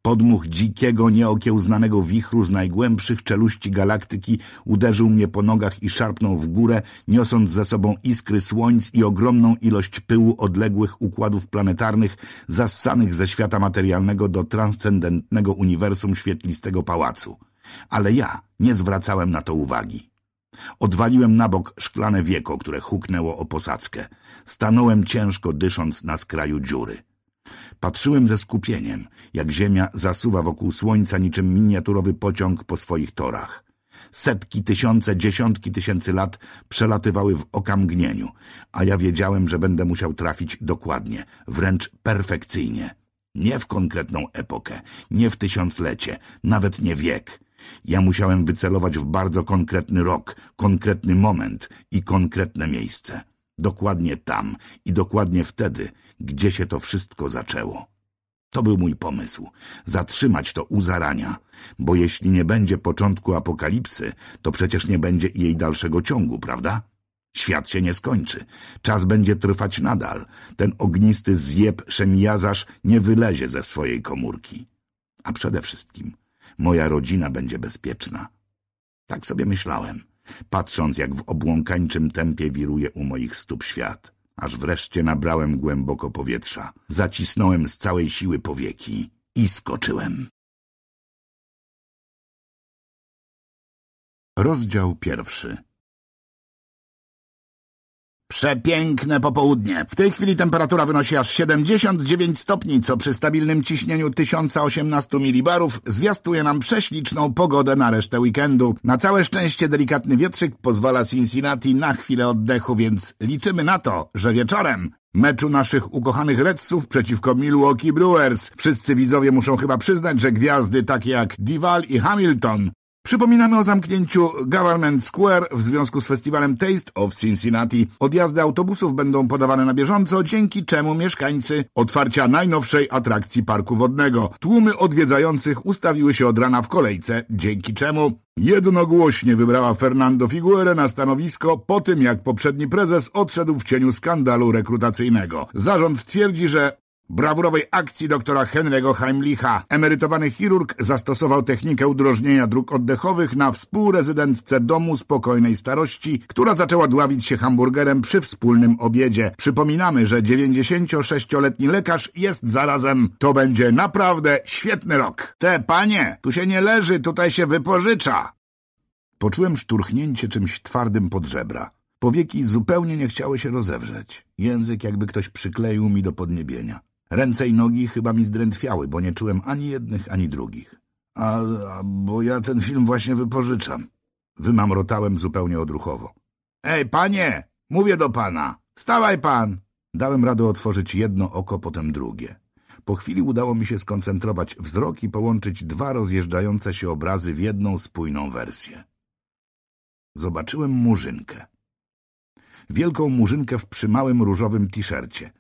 Speaker 1: Podmuch dzikiego, nieokiełznanego wichru z najgłębszych czeluści galaktyki uderzył mnie po nogach i szarpnął w górę, niosąc ze sobą iskry słońc i ogromną ilość pyłu odległych układów planetarnych, zassanych ze świata materialnego do transcendentnego uniwersum świetlistego pałacu. Ale ja nie zwracałem na to uwagi. Odwaliłem na bok szklane wieko, które huknęło o posadzkę. Stanąłem ciężko, dysząc na skraju dziury. Patrzyłem ze skupieniem, jak ziemia zasuwa wokół słońca niczym miniaturowy pociąg po swoich torach. Setki, tysiące, dziesiątki tysięcy lat przelatywały w okamgnieniu, a ja wiedziałem, że będę musiał trafić dokładnie, wręcz perfekcyjnie. Nie w konkretną epokę, nie w tysiąclecie, nawet nie wiek. Ja musiałem wycelować w bardzo konkretny rok, konkretny moment i konkretne miejsce. Dokładnie tam i dokładnie wtedy, gdzie się to wszystko zaczęło. To był mój pomysł. Zatrzymać to u zarania, bo jeśli nie będzie początku apokalipsy, to przecież nie będzie jej dalszego ciągu, prawda? Świat się nie skończy. Czas będzie trwać nadal. Ten ognisty zjeb szemijazarz nie wylezie ze swojej komórki. A przede wszystkim moja rodzina będzie bezpieczna. Tak sobie myślałem patrząc jak w obłąkańczym tempie wiruje u moich stóp świat. Aż wreszcie nabrałem głęboko powietrza. Zacisnąłem z całej siły powieki i skoczyłem. Rozdział pierwszy Przepiękne popołudnie. W tej chwili temperatura wynosi aż 79 stopni, co przy stabilnym ciśnieniu 1018 milibarów zwiastuje nam prześliczną pogodę na resztę weekendu. Na całe szczęście delikatny wietrzyk pozwala Cincinnati na chwilę oddechu, więc liczymy na to, że wieczorem meczu naszych ukochanych Redsów przeciwko Milwaukee Brewers wszyscy widzowie muszą chyba przyznać, że gwiazdy takie jak Dival i Hamilton Przypominamy o zamknięciu Government Square w związku z festiwalem Taste of Cincinnati. Odjazdy autobusów będą podawane na bieżąco, dzięki czemu mieszkańcy otwarcia najnowszej atrakcji parku wodnego. Tłumy odwiedzających ustawiły się od rana w kolejce, dzięki czemu jednogłośnie wybrała Fernando Figuere na stanowisko po tym, jak poprzedni prezes odszedł w cieniu skandalu rekrutacyjnego. Zarząd twierdzi, że brawurowej akcji doktora Henry'ego Heimlicha. Emerytowany chirurg zastosował technikę udrożnienia dróg oddechowych na współrezydentce domu spokojnej starości, która zaczęła dławić się hamburgerem przy wspólnym obiedzie. Przypominamy, że 96-letni lekarz jest zarazem. To będzie naprawdę świetny rok. Te panie, tu się nie leży, tutaj się wypożycza. Poczułem szturchnięcie czymś twardym pod żebra. Powieki zupełnie nie chciały się rozewrzeć. Język jakby ktoś przykleił mi do podniebienia. Ręce i nogi chyba mi zdrętwiały, bo nie czułem ani jednych, ani drugich. A, a bo ja ten film właśnie wypożyczam. Wymamrotałem zupełnie odruchowo. Ej, panie! Mówię do pana! Stawaj pan! Dałem radę otworzyć jedno oko, potem drugie. Po chwili udało mi się skoncentrować wzrok i połączyć dwa rozjeżdżające się obrazy w jedną spójną wersję. Zobaczyłem murzynkę. Wielką murzynkę w przymałym różowym t-shircie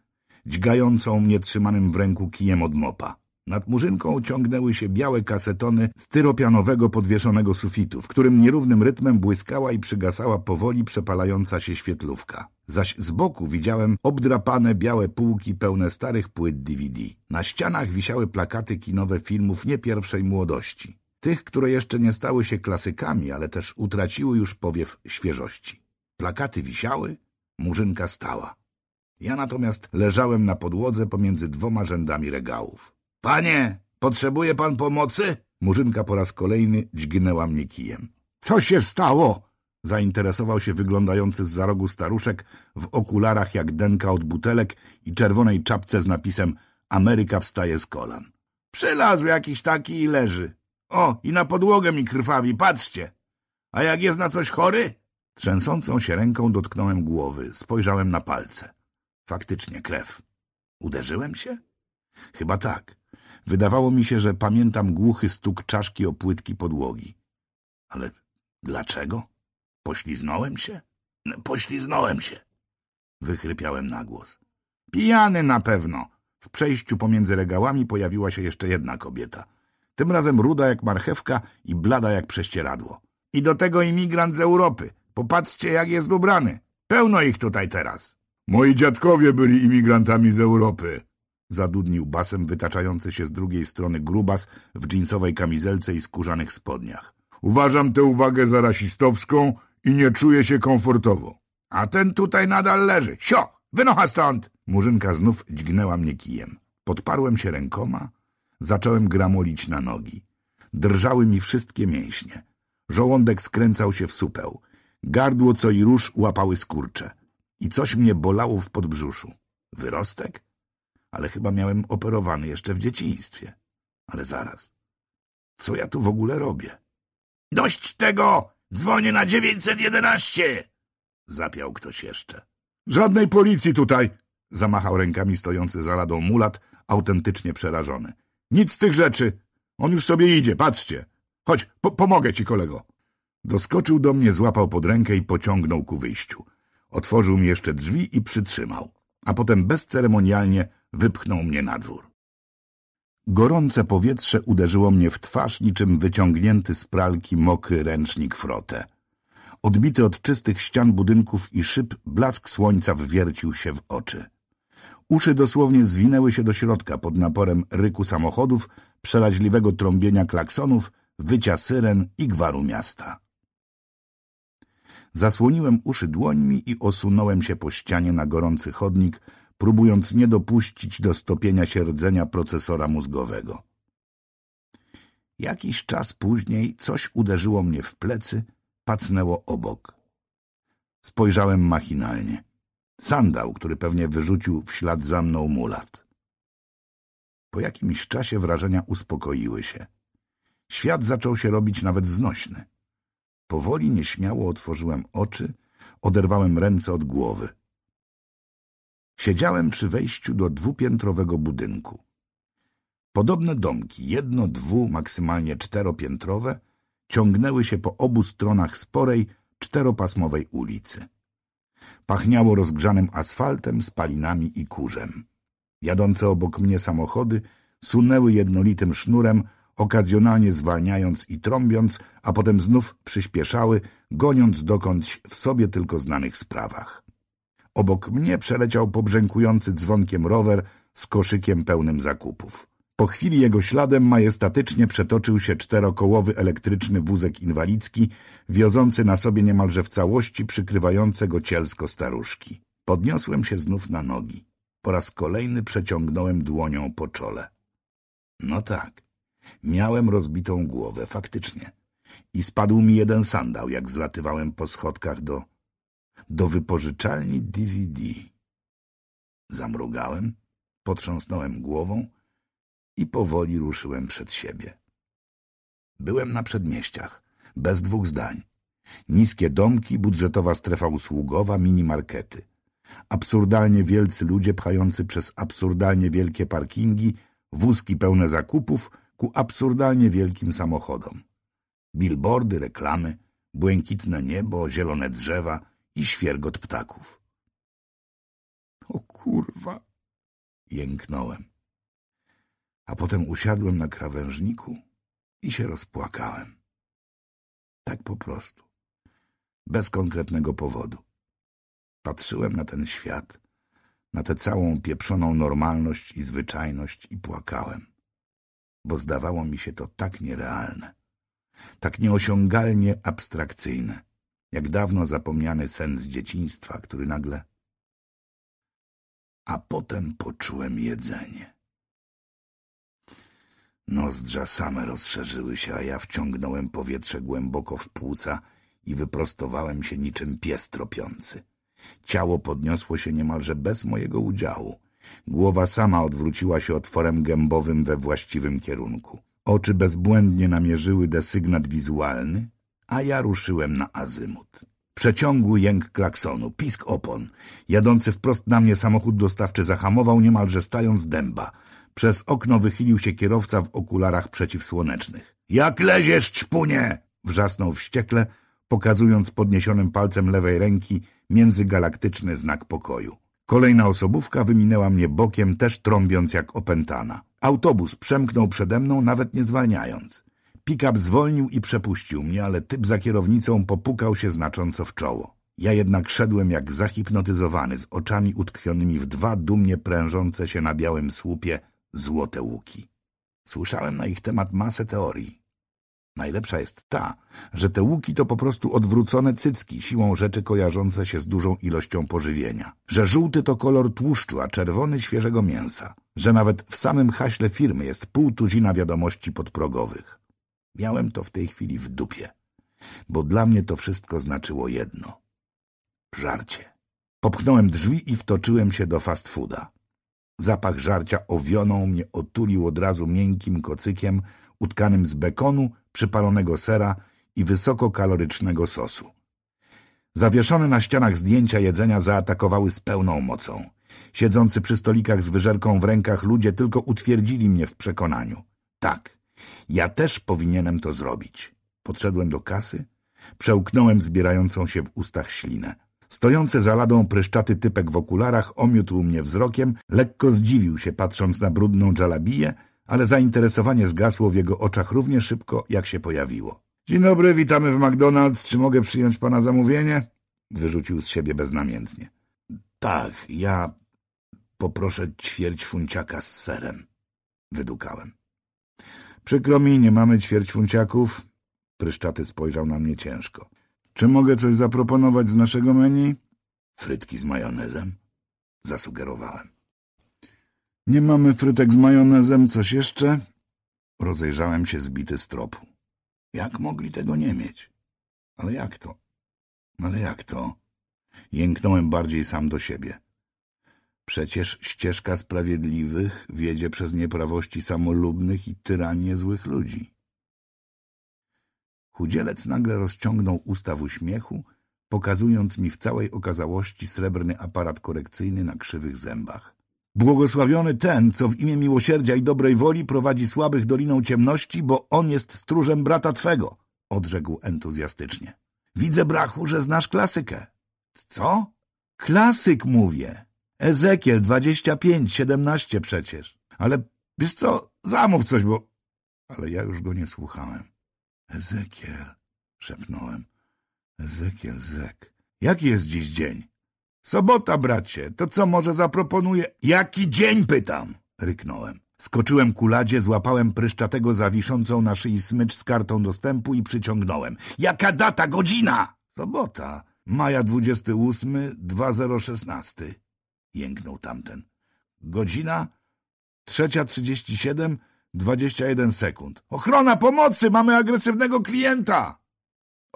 Speaker 1: dźgającą mnie trzymanym w ręku kijem od mopa. Nad murzynką ciągnęły się białe kasetony styropianowego podwieszonego sufitu, w którym nierównym rytmem błyskała i przygasała powoli przepalająca się świetlówka. Zaś z boku widziałem obdrapane białe półki pełne starych płyt DVD. Na ścianach wisiały plakaty kinowe filmów nie pierwszej młodości. Tych, które jeszcze nie stały się klasykami, ale też utraciły już powiew świeżości. Plakaty wisiały, murzynka stała. Ja natomiast leżałem na podłodze pomiędzy dwoma rzędami regałów. — Panie, potrzebuje pan pomocy? Murzynka po raz kolejny dźgnęła mnie kijem. — Co się stało? — zainteresował się wyglądający z za rogu staruszek w okularach jak denka od butelek i czerwonej czapce z napisem Ameryka wstaje z kolan. — Przylazł jakiś taki i leży. O, i na podłogę mi krwawi, patrzcie. A jak jest na coś chory? Trzęsącą się ręką dotknąłem głowy, spojrzałem na palce. Faktycznie krew. Uderzyłem się? Chyba tak. Wydawało mi się, że pamiętam głuchy stuk czaszki o płytki podłogi. Ale dlaczego? Pośliznąłem się? Pośliznąłem się. Wychrypiałem na głos. Pijany na pewno. W przejściu pomiędzy regałami pojawiła się jeszcze jedna kobieta. Tym razem ruda jak marchewka i blada jak prześcieradło. I do tego imigrant z Europy. Popatrzcie, jak jest ubrany. Pełno ich tutaj teraz. Moi dziadkowie byli imigrantami z Europy. Zadudnił basem wytaczający się z drugiej strony grubas w dżinsowej kamizelce i skórzanych spodniach. Uważam tę uwagę za rasistowską i nie czuję się komfortowo. A ten tutaj nadal leży. Sio! Wynocha stąd! Murzynka znów dźgnęła mnie kijem. Podparłem się rękoma, zacząłem gramolić na nogi. Drżały mi wszystkie mięśnie. Żołądek skręcał się w supeł. Gardło co i róż łapały skurcze i coś mnie bolało w podbrzuszu. Wyrostek? Ale chyba miałem operowany jeszcze w dzieciństwie. Ale zaraz. Co ja tu w ogóle robię? Dość tego! Dzwonię na 911! Zapiał ktoś jeszcze. Żadnej policji tutaj! Zamachał rękami stojący za ladą mulat, autentycznie przerażony. Nic z tych rzeczy! On już sobie idzie, patrzcie! Chodź, po pomogę ci, kolego! Doskoczył do mnie, złapał pod rękę i pociągnął ku wyjściu. Otworzył mi jeszcze drzwi i przytrzymał, a potem bezceremonialnie wypchnął mnie na dwór. Gorące powietrze uderzyło mnie w twarz niczym wyciągnięty z pralki mokry ręcznik frotę. Odbity od czystych ścian budynków i szyb, blask słońca wwiercił się w oczy. Uszy dosłownie zwinęły się do środka pod naporem ryku samochodów, przeraźliwego trąbienia klaksonów, wycia syren i gwaru miasta. Zasłoniłem uszy dłońmi i osunąłem się po ścianie na gorący chodnik, próbując nie dopuścić do stopienia się rdzenia procesora mózgowego. Jakiś czas później coś uderzyło mnie w plecy, pacnęło obok. Spojrzałem machinalnie. Sandał, który pewnie wyrzucił w ślad za mną mulat. Po jakimś czasie wrażenia uspokoiły się. Świat zaczął się robić nawet znośny. Powoli, nieśmiało otworzyłem oczy, oderwałem ręce od głowy. Siedziałem przy wejściu do dwupiętrowego budynku. Podobne domki, jedno, dwu, maksymalnie czteropiętrowe, ciągnęły się po obu stronach sporej, czteropasmowej ulicy. Pachniało rozgrzanym asfaltem, spalinami i kurzem. Jadące obok mnie samochody sunęły jednolitym sznurem okazjonalnie zwalniając i trąbiąc, a potem znów przyspieszały, goniąc dokądś w sobie tylko znanych sprawach. Obok mnie przeleciał pobrzękujący dzwonkiem rower z koszykiem pełnym zakupów. Po chwili jego śladem majestatycznie przetoczył się czterokołowy elektryczny wózek inwalidzki, wiozący na sobie niemalże w całości przykrywającego cielsko staruszki. Podniosłem się znów na nogi. Po raz kolejny przeciągnąłem dłonią po czole. No tak, Miałem rozbitą głowę, faktycznie. I spadł mi jeden sandał, jak zlatywałem po schodkach do... do wypożyczalni DVD. Zamrugałem, potrząsnąłem głową i powoli ruszyłem przed siebie. Byłem na przedmieściach, bez dwóch zdań. Niskie domki, budżetowa strefa usługowa, minimarkety. Absurdalnie wielcy ludzie pchający przez absurdalnie wielkie parkingi, wózki pełne zakupów – ku absurdalnie wielkim samochodom. Billboardy, reklamy, błękitne niebo, zielone drzewa i świergot ptaków. O kurwa! Jęknąłem. A potem usiadłem na krawężniku i się rozpłakałem. Tak po prostu. Bez konkretnego powodu. Patrzyłem na ten świat, na tę całą pieprzoną normalność i zwyczajność i płakałem bo zdawało mi się to tak nierealne, tak nieosiągalnie abstrakcyjne, jak dawno zapomniany sen z dzieciństwa, który nagle... A potem poczułem jedzenie. Nozdrza same rozszerzyły się, a ja wciągnąłem powietrze głęboko w płuca i wyprostowałem się niczym pies tropiący. Ciało podniosło się niemalże bez mojego udziału, Głowa sama odwróciła się otworem gębowym we właściwym kierunku. Oczy bezbłędnie namierzyły desygnat wizualny, a ja ruszyłem na azymut. Przeciągły jęk klaksonu, pisk opon. Jadący wprost na mnie samochód dostawczy zahamował niemalże stając dęba. Przez okno wychylił się kierowca w okularach przeciwsłonecznych. — Jak leziesz, czpunie! — wrzasnął wściekle, pokazując podniesionym palcem lewej ręki międzygalaktyczny znak pokoju. Kolejna osobówka wyminęła mnie bokiem, też trąbiąc jak opętana. Autobus przemknął przede mną, nawet nie zwalniając. Pikap zwolnił i przepuścił mnie, ale typ za kierownicą popukał się znacząco w czoło. Ja jednak szedłem jak zahipnotyzowany, z oczami utkwionymi w dwa dumnie prężące się na białym słupie złote łuki. Słyszałem na ich temat masę teorii. Najlepsza jest ta, że te łuki to po prostu odwrócone cycki, siłą rzeczy kojarzące się z dużą ilością pożywienia. Że żółty to kolor tłuszczu, a czerwony świeżego mięsa. Że nawet w samym haśle firmy jest pół tuzina wiadomości podprogowych. Miałem to w tej chwili w dupie, bo dla mnie to wszystko znaczyło jedno. Żarcie. Popchnąłem drzwi i wtoczyłem się do fast fooda. Zapach żarcia owionął mnie otulił od razu miękkim kocykiem, utkanym z bekonu, przypalonego sera i wysokokalorycznego sosu. Zawieszone na ścianach zdjęcia jedzenia zaatakowały z pełną mocą. Siedzący przy stolikach z wyżerką w rękach ludzie tylko utwierdzili mnie w przekonaniu. Tak, ja też powinienem to zrobić. Podszedłem do kasy, przełknąłem zbierającą się w ustach ślinę. Stojący za ladą pryszczaty typek w okularach omiótł mnie wzrokiem, lekko zdziwił się patrząc na brudną dżalabiję ale zainteresowanie zgasło w jego oczach równie szybko, jak się pojawiło. Dzień dobry, witamy w McDonald's. Czy mogę przyjąć pana zamówienie? Wyrzucił z siebie beznamiętnie. Tak, ja poproszę ćwierć funciaka z serem. Wydukałem. Przykro mi, nie mamy ćwierć funciaków. Pryszczaty spojrzał na mnie ciężko. Czy mogę coś zaproponować z naszego menu? Frytki z majonezem? Zasugerowałem. Nie mamy frytek z majonezem, coś jeszcze? Rozejrzałem się zbity z tropu. Jak mogli tego nie mieć? Ale jak to? Ale jak to? Jęknąłem bardziej sam do siebie. Przecież ścieżka sprawiedliwych wiedzie przez nieprawości samolubnych i tyranie złych ludzi. Chudzielec nagle rozciągnął usta w uśmiechu, pokazując mi w całej okazałości srebrny aparat korekcyjny na krzywych zębach. Błogosławiony ten, co w imię miłosierdzia i dobrej woli prowadzi słabych doliną ciemności, bo on jest stróżem brata twego, odrzekł entuzjastycznie. Widzę, brachu, że znasz klasykę. Co? Klasyk mówię. Ezekiel 25, 17 przecież. Ale wiesz co, zamów coś, bo... Ale ja już go nie słuchałem. Ezekiel, szepnąłem. Ezekiel, Zek. Jaki jest dziś dzień? Sobota, bracie, to co może zaproponuję? Jaki dzień, pytam! Ryknąłem. Skoczyłem ku ladzie, złapałem pryszczatego zawiszącą na szyi smycz z kartą dostępu i przyciągnąłem. Jaka data, godzina? Sobota, maja 28, 2016. Jęknął tamten. Godzina? Trzecia trzydzieści siedem, dwadzieścia jeden sekund. Ochrona pomocy! Mamy agresywnego klienta!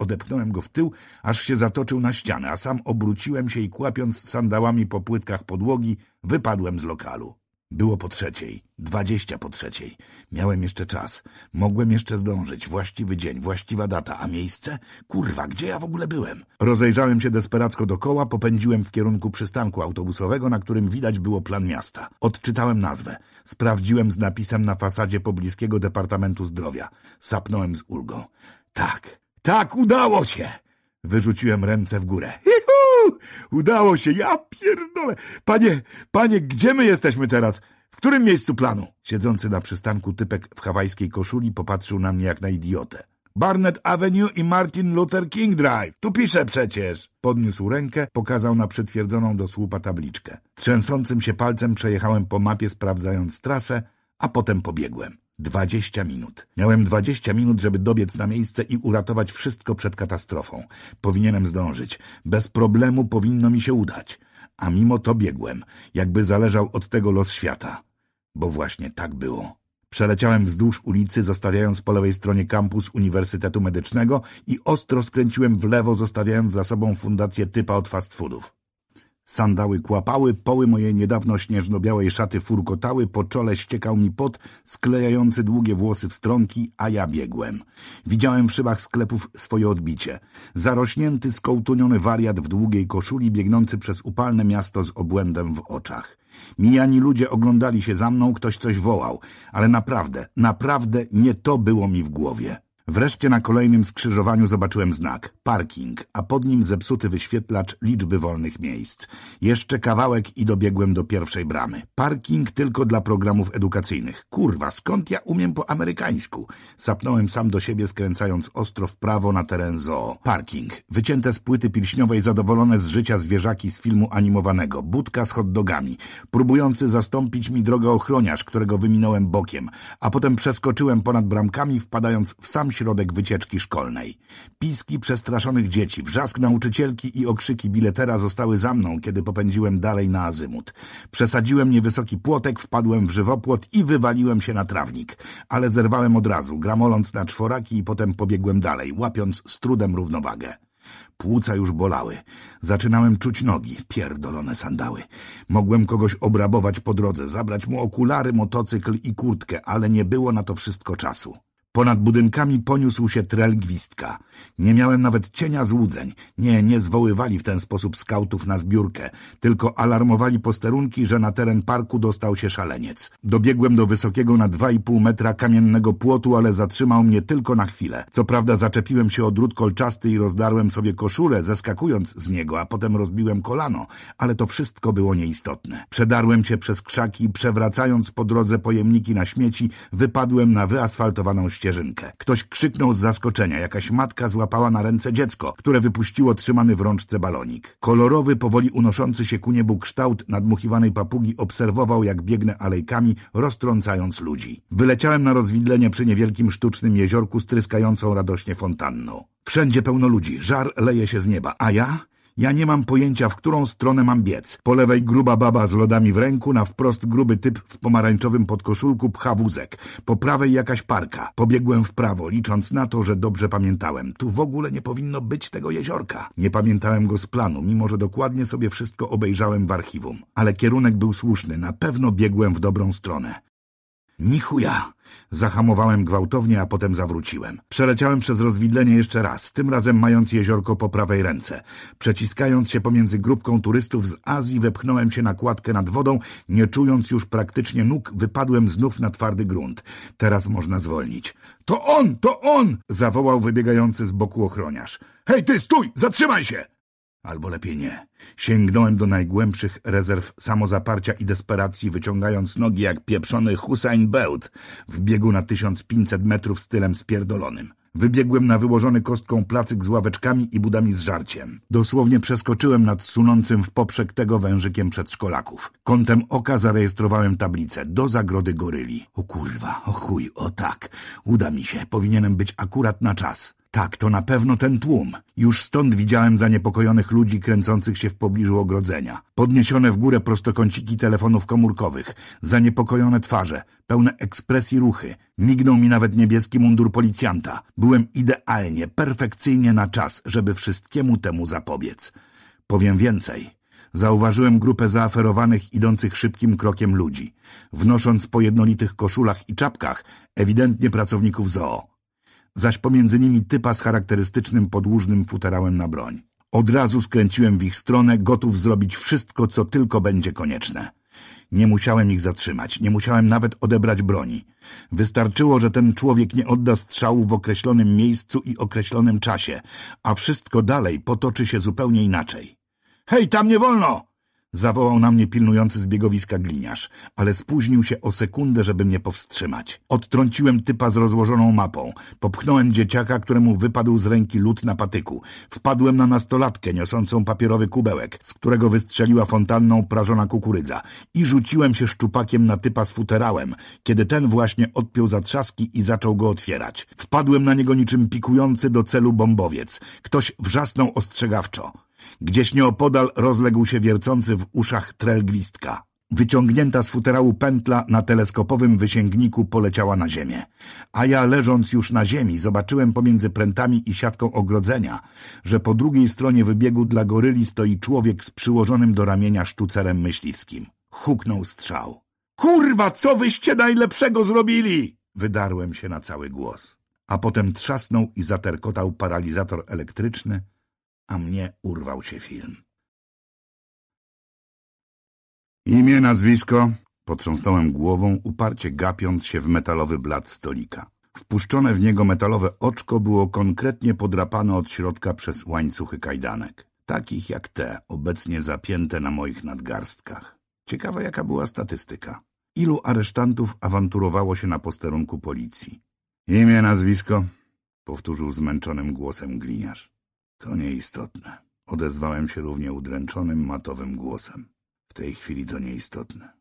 Speaker 1: Odepchnąłem go w tył, aż się zatoczył na ścianę, a sam obróciłem się i kłapiąc sandałami po płytkach podłogi, wypadłem z lokalu. Było po trzeciej, dwadzieścia po trzeciej. Miałem jeszcze czas. Mogłem jeszcze zdążyć. Właściwy dzień, właściwa data, a miejsce? Kurwa, gdzie ja w ogóle byłem? Rozejrzałem się desperacko dokoła, popędziłem w kierunku przystanku autobusowego, na którym widać było plan miasta. Odczytałem nazwę. Sprawdziłem z napisem na fasadzie pobliskiego Departamentu Zdrowia. Sapnąłem z ulgą. Tak, tak, udało się! Wyrzuciłem ręce w górę. Juhu! Udało się, ja pierdolę! Panie, panie, gdzie my jesteśmy teraz? W którym miejscu planu? Siedzący na przystanku typek w hawajskiej koszuli popatrzył na mnie jak na idiotę. Barnett Avenue i Martin Luther King Drive. Tu pisze przecież. Podniósł rękę, pokazał na przytwierdzoną do słupa tabliczkę. Trzęsącym się palcem przejechałem po mapie, sprawdzając trasę, a potem pobiegłem. Dwadzieścia minut. Miałem dwadzieścia minut, żeby dobiec na miejsce i uratować wszystko przed katastrofą. Powinienem zdążyć. Bez problemu powinno mi się udać. A mimo to biegłem, jakby zależał od tego los świata. Bo właśnie tak było. Przeleciałem wzdłuż ulicy, zostawiając po lewej stronie kampus Uniwersytetu Medycznego i ostro skręciłem w lewo, zostawiając za sobą fundację typa od fast foodów. Sandały kłapały, poły mojej niedawno śnieżno-białej szaty furkotały, po czole ściekał mi pot, sklejający długie włosy w stronki, a ja biegłem. Widziałem w szybach sklepów swoje odbicie. Zarośnięty, skołtuniony wariat w długiej koszuli, biegnący przez upalne miasto z obłędem w oczach. Mijani ludzie oglądali się za mną, ktoś coś wołał, ale naprawdę, naprawdę nie to było mi w głowie. Wreszcie na kolejnym skrzyżowaniu zobaczyłem znak – parking, a pod nim zepsuty wyświetlacz liczby wolnych miejsc. Jeszcze kawałek i dobiegłem do pierwszej bramy. Parking tylko dla programów edukacyjnych. Kurwa, skąd ja umiem po amerykańsku? Sapnąłem sam do siebie, skręcając ostro w prawo na teren zoo. Parking. Wycięte z płyty pilśniowej zadowolone z życia zwierzaki z filmu animowanego. Budka z hotdogami. Próbujący zastąpić mi drogę ochroniarz, którego wyminąłem bokiem. A potem przeskoczyłem ponad bramkami, wpadając w sam środek wycieczki szkolnej. Piski przestraszonych dzieci, wrzask nauczycielki i okrzyki biletera zostały za mną, kiedy popędziłem dalej na azymut. Przesadziłem niewysoki płotek, wpadłem w żywopłot i wywaliłem się na trawnik. Ale zerwałem od razu, gramoląc na czworaki i potem pobiegłem dalej, łapiąc z trudem równowagę. Płuca już bolały. Zaczynałem czuć nogi, pierdolone sandały. Mogłem kogoś obrabować po drodze, zabrać mu okulary, motocykl i kurtkę, ale nie było na to wszystko czasu. Ponad budynkami poniósł się trel gwizdka. Nie miałem nawet cienia złudzeń. Nie, nie zwoływali w ten sposób skautów na zbiórkę, tylko alarmowali posterunki, że na teren parku dostał się szaleniec. Dobiegłem do wysokiego na dwa i pół metra kamiennego płotu, ale zatrzymał mnie tylko na chwilę. Co prawda zaczepiłem się o drut kolczasty i rozdarłem sobie koszulę, zeskakując z niego, a potem rozbiłem kolano, ale to wszystko było nieistotne. Przedarłem się przez krzaki, przewracając po drodze pojemniki na śmieci, wypadłem na wyasfaltowaną ścianę ścieżynkę. Ktoś krzyknął z zaskoczenia. Jakaś matka złapała na ręce dziecko, które wypuściło trzymany w rączce balonik. Kolorowy, powoli unoszący się ku niebu kształt nadmuchiwanej papugi obserwował, jak biegnę alejkami, roztrącając ludzi. Wyleciałem na rozwidlenie przy niewielkim sztucznym jeziorku stryskającą radośnie fontanną. Wszędzie pełno ludzi, żar leje się z nieba, a ja ja nie mam pojęcia, w którą stronę mam biec. Po lewej gruba baba z lodami w ręku, na wprost gruby typ w pomarańczowym podkoszulku pcha wózek. Po prawej jakaś parka. Pobiegłem w prawo, licząc na to, że dobrze pamiętałem. Tu w ogóle nie powinno być tego jeziorka. Nie pamiętałem go z planu, mimo że dokładnie sobie wszystko obejrzałem w archiwum. Ale kierunek był słuszny, na pewno biegłem w dobrą stronę. Nichuja! Zahamowałem gwałtownie, a potem zawróciłem. Przeleciałem przez rozwidlenie jeszcze raz, tym razem mając jeziorko po prawej ręce. Przeciskając się pomiędzy grupką turystów z Azji, wepchnąłem się na kładkę nad wodą, nie czując już praktycznie nóg, wypadłem znów na twardy grunt. Teraz można zwolnić. To on, to on! zawołał wybiegający z boku ochroniarz. Hej ty, stój, zatrzymaj się! Albo lepiej nie. Sięgnąłem do najgłębszych rezerw samozaparcia i desperacji, wyciągając nogi jak pieprzony Hussein Belt w biegu na 1500 metrów stylem spierdolonym. Wybiegłem na wyłożony kostką placyk z ławeczkami i budami z żarciem. Dosłownie przeskoczyłem nad sunącym w poprzek tego wężykiem przedszkolaków. Kątem oka zarejestrowałem tablicę do zagrody goryli. O kurwa, o chuj, o tak. Uda mi się, powinienem być akurat na czas. Tak, to na pewno ten tłum. Już stąd widziałem zaniepokojonych ludzi kręcących się w pobliżu ogrodzenia. Podniesione w górę prostokąciki telefonów komórkowych, zaniepokojone twarze, pełne ekspresji ruchy. Mignął mi nawet niebieski mundur policjanta. Byłem idealnie, perfekcyjnie na czas, żeby wszystkiemu temu zapobiec. Powiem więcej zauważyłem grupę zaaferowanych idących szybkim krokiem ludzi, wnosząc po jednolitych koszulach i czapkach ewidentnie pracowników zoo zaś pomiędzy nimi typa z charakterystycznym podłużnym futerałem na broń. Od razu skręciłem w ich stronę, gotów zrobić wszystko, co tylko będzie konieczne. Nie musiałem ich zatrzymać, nie musiałem nawet odebrać broni. Wystarczyło, że ten człowiek nie odda strzału w określonym miejscu i określonym czasie, a wszystko dalej potoczy się zupełnie inaczej. Hej, tam nie wolno! Zawołał na mnie pilnujący zbiegowiska gliniarz, ale spóźnił się o sekundę, żeby mnie powstrzymać. Odtrąciłem typa z rozłożoną mapą. Popchnąłem dzieciaka, któremu wypadł z ręki lód na patyku. Wpadłem na nastolatkę niosącą papierowy kubełek, z którego wystrzeliła fontanną prażona kukurydza. I rzuciłem się szczupakiem na typa z futerałem, kiedy ten właśnie odpiął zatrzaski i zaczął go otwierać. Wpadłem na niego niczym pikujący do celu bombowiec. Ktoś wrzasnął ostrzegawczo. Gdzieś nieopodal rozległ się wiercący w uszach trel gwizdka. Wyciągnięta z futerału pętla na teleskopowym wysięgniku poleciała na ziemię. A ja, leżąc już na ziemi, zobaczyłem pomiędzy prętami i siatką ogrodzenia, że po drugiej stronie wybiegu dla goryli stoi człowiek z przyłożonym do ramienia sztucerem myśliwskim. Huknął strzał. Kurwa, co wyście najlepszego zrobili? Wydarłem się na cały głos. A potem trzasnął i zaterkotał paralizator elektryczny, a mnie urwał się film. Imię, nazwisko? Potrząsnąłem głową, uparcie gapiąc się w metalowy blat stolika. Wpuszczone w niego metalowe oczko było konkretnie podrapane od środka przez łańcuchy kajdanek, takich jak te, obecnie zapięte na moich nadgarstkach. Ciekawa jaka była statystyka. Ilu aresztantów awanturowało się na posterunku policji? Imię, nazwisko? Powtórzył zmęczonym głosem gliniarz. To nieistotne. Odezwałem się równie udręczonym, matowym głosem. W tej chwili to nieistotne.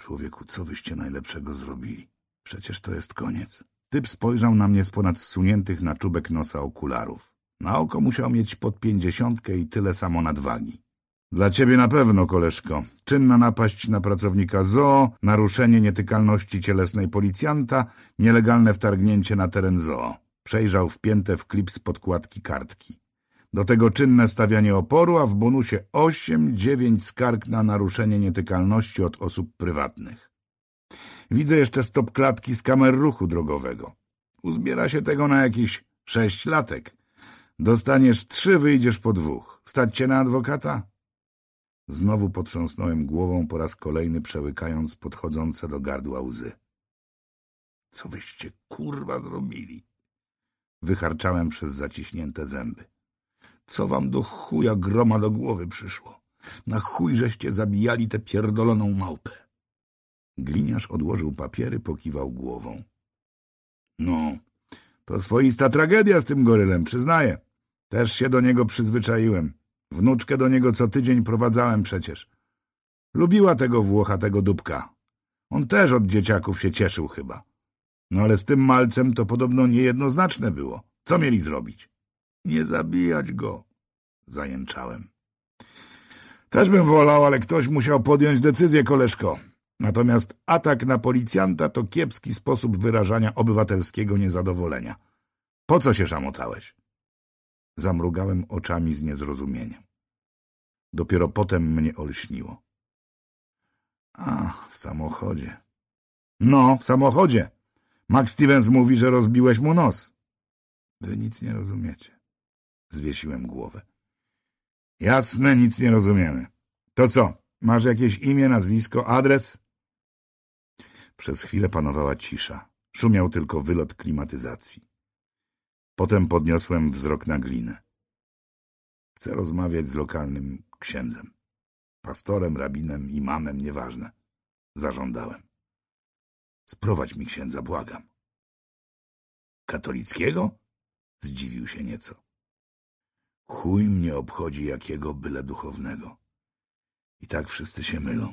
Speaker 1: Człowieku, co wyście najlepszego zrobili? Przecież to jest koniec. Typ spojrzał na mnie z ponad suniętych na czubek nosa okularów. Na oko musiał mieć pod pięćdziesiątkę i tyle samo nadwagi. Dla ciebie na pewno, koleżko. Czynna napaść na pracownika zoo, naruszenie nietykalności cielesnej policjanta, nielegalne wtargnięcie na teren zoo. Przejrzał wpięte w klips podkładki kartki. Do tego czynne stawianie oporu, a w bonusie 8-9 skarg na naruszenie nietykalności od osób prywatnych. Widzę jeszcze stopklatki z kamer ruchu drogowego. Uzbiera się tego na jakieś sześć latek. Dostaniesz trzy, wyjdziesz po dwóch. Stać cię na adwokata? Znowu potrząsnąłem głową po raz kolejny, przełykając podchodzące do gardła łzy. Co wyście kurwa zrobili? Wycharczałem przez zaciśnięte zęby. Co wam do chuja groma do głowy przyszło? Na chuj żeście zabijali tę pierdoloną małpę. Gliniarz odłożył papiery, pokiwał głową. No, to swoista tragedia z tym gorylem, przyznaję. Też się do niego przyzwyczaiłem. Wnuczkę do niego co tydzień prowadzałem przecież. Lubiła tego Włocha, tego dubka. On też od dzieciaków się cieszył chyba. No ale z tym malcem to podobno niejednoznaczne było. Co mieli zrobić? Nie zabijać go, zajęczałem. Też bym wolał, ale ktoś musiał podjąć decyzję, koleżko. Natomiast atak na policjanta to kiepski sposób wyrażania obywatelskiego niezadowolenia. Po co się szamotałeś? Zamrugałem oczami z niezrozumieniem. Dopiero potem mnie olśniło. A, w samochodzie. No, w samochodzie. Max Stevens mówi, że rozbiłeś mu nos. Wy nic nie rozumiecie. Zwiesiłem głowę. Jasne, nic nie rozumiemy. To co, masz jakieś imię, nazwisko, adres? Przez chwilę panowała cisza. Szumiał tylko wylot klimatyzacji. Potem podniosłem wzrok na glinę. Chcę rozmawiać z lokalnym księdzem. Pastorem, rabinem, imamem, nieważne. Zażądałem. Sprowadź mi księdza, błagam. Katolickiego? Zdziwił się nieco. Chuj mnie obchodzi jakiego byle duchownego. I tak wszyscy się mylą.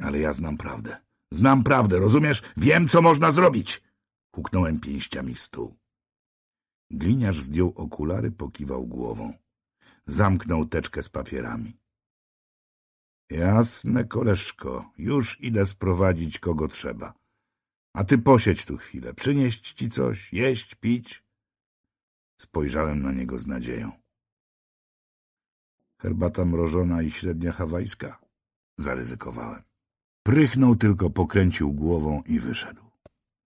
Speaker 1: Ale ja znam prawdę. Znam prawdę, rozumiesz? Wiem, co można zrobić! Huknąłem pięściami w stół. Gliniarz zdjął okulary, pokiwał głową. Zamknął teczkę z papierami. Jasne, koleżko, już idę sprowadzić kogo trzeba. A ty posiedź tu chwilę, przynieść ci coś, jeść, pić. Spojrzałem na niego z nadzieją. Herbata mrożona i średnia hawajska. Zaryzykowałem. Prychnął tylko, pokręcił głową i wyszedł.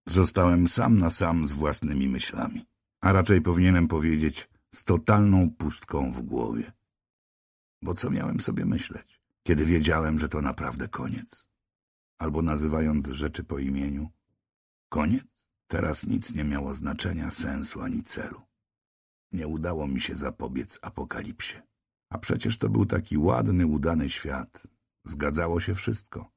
Speaker 1: Zostałem sam na sam z własnymi myślami, a raczej powinienem powiedzieć z totalną pustką w głowie. Bo co miałem sobie myśleć, kiedy wiedziałem, że to naprawdę koniec? Albo nazywając rzeczy po imieniu, koniec? Teraz nic nie miało znaczenia, sensu ani celu. Nie udało mi się zapobiec apokalipsie. A przecież to był taki ładny, udany świat. Zgadzało się wszystko.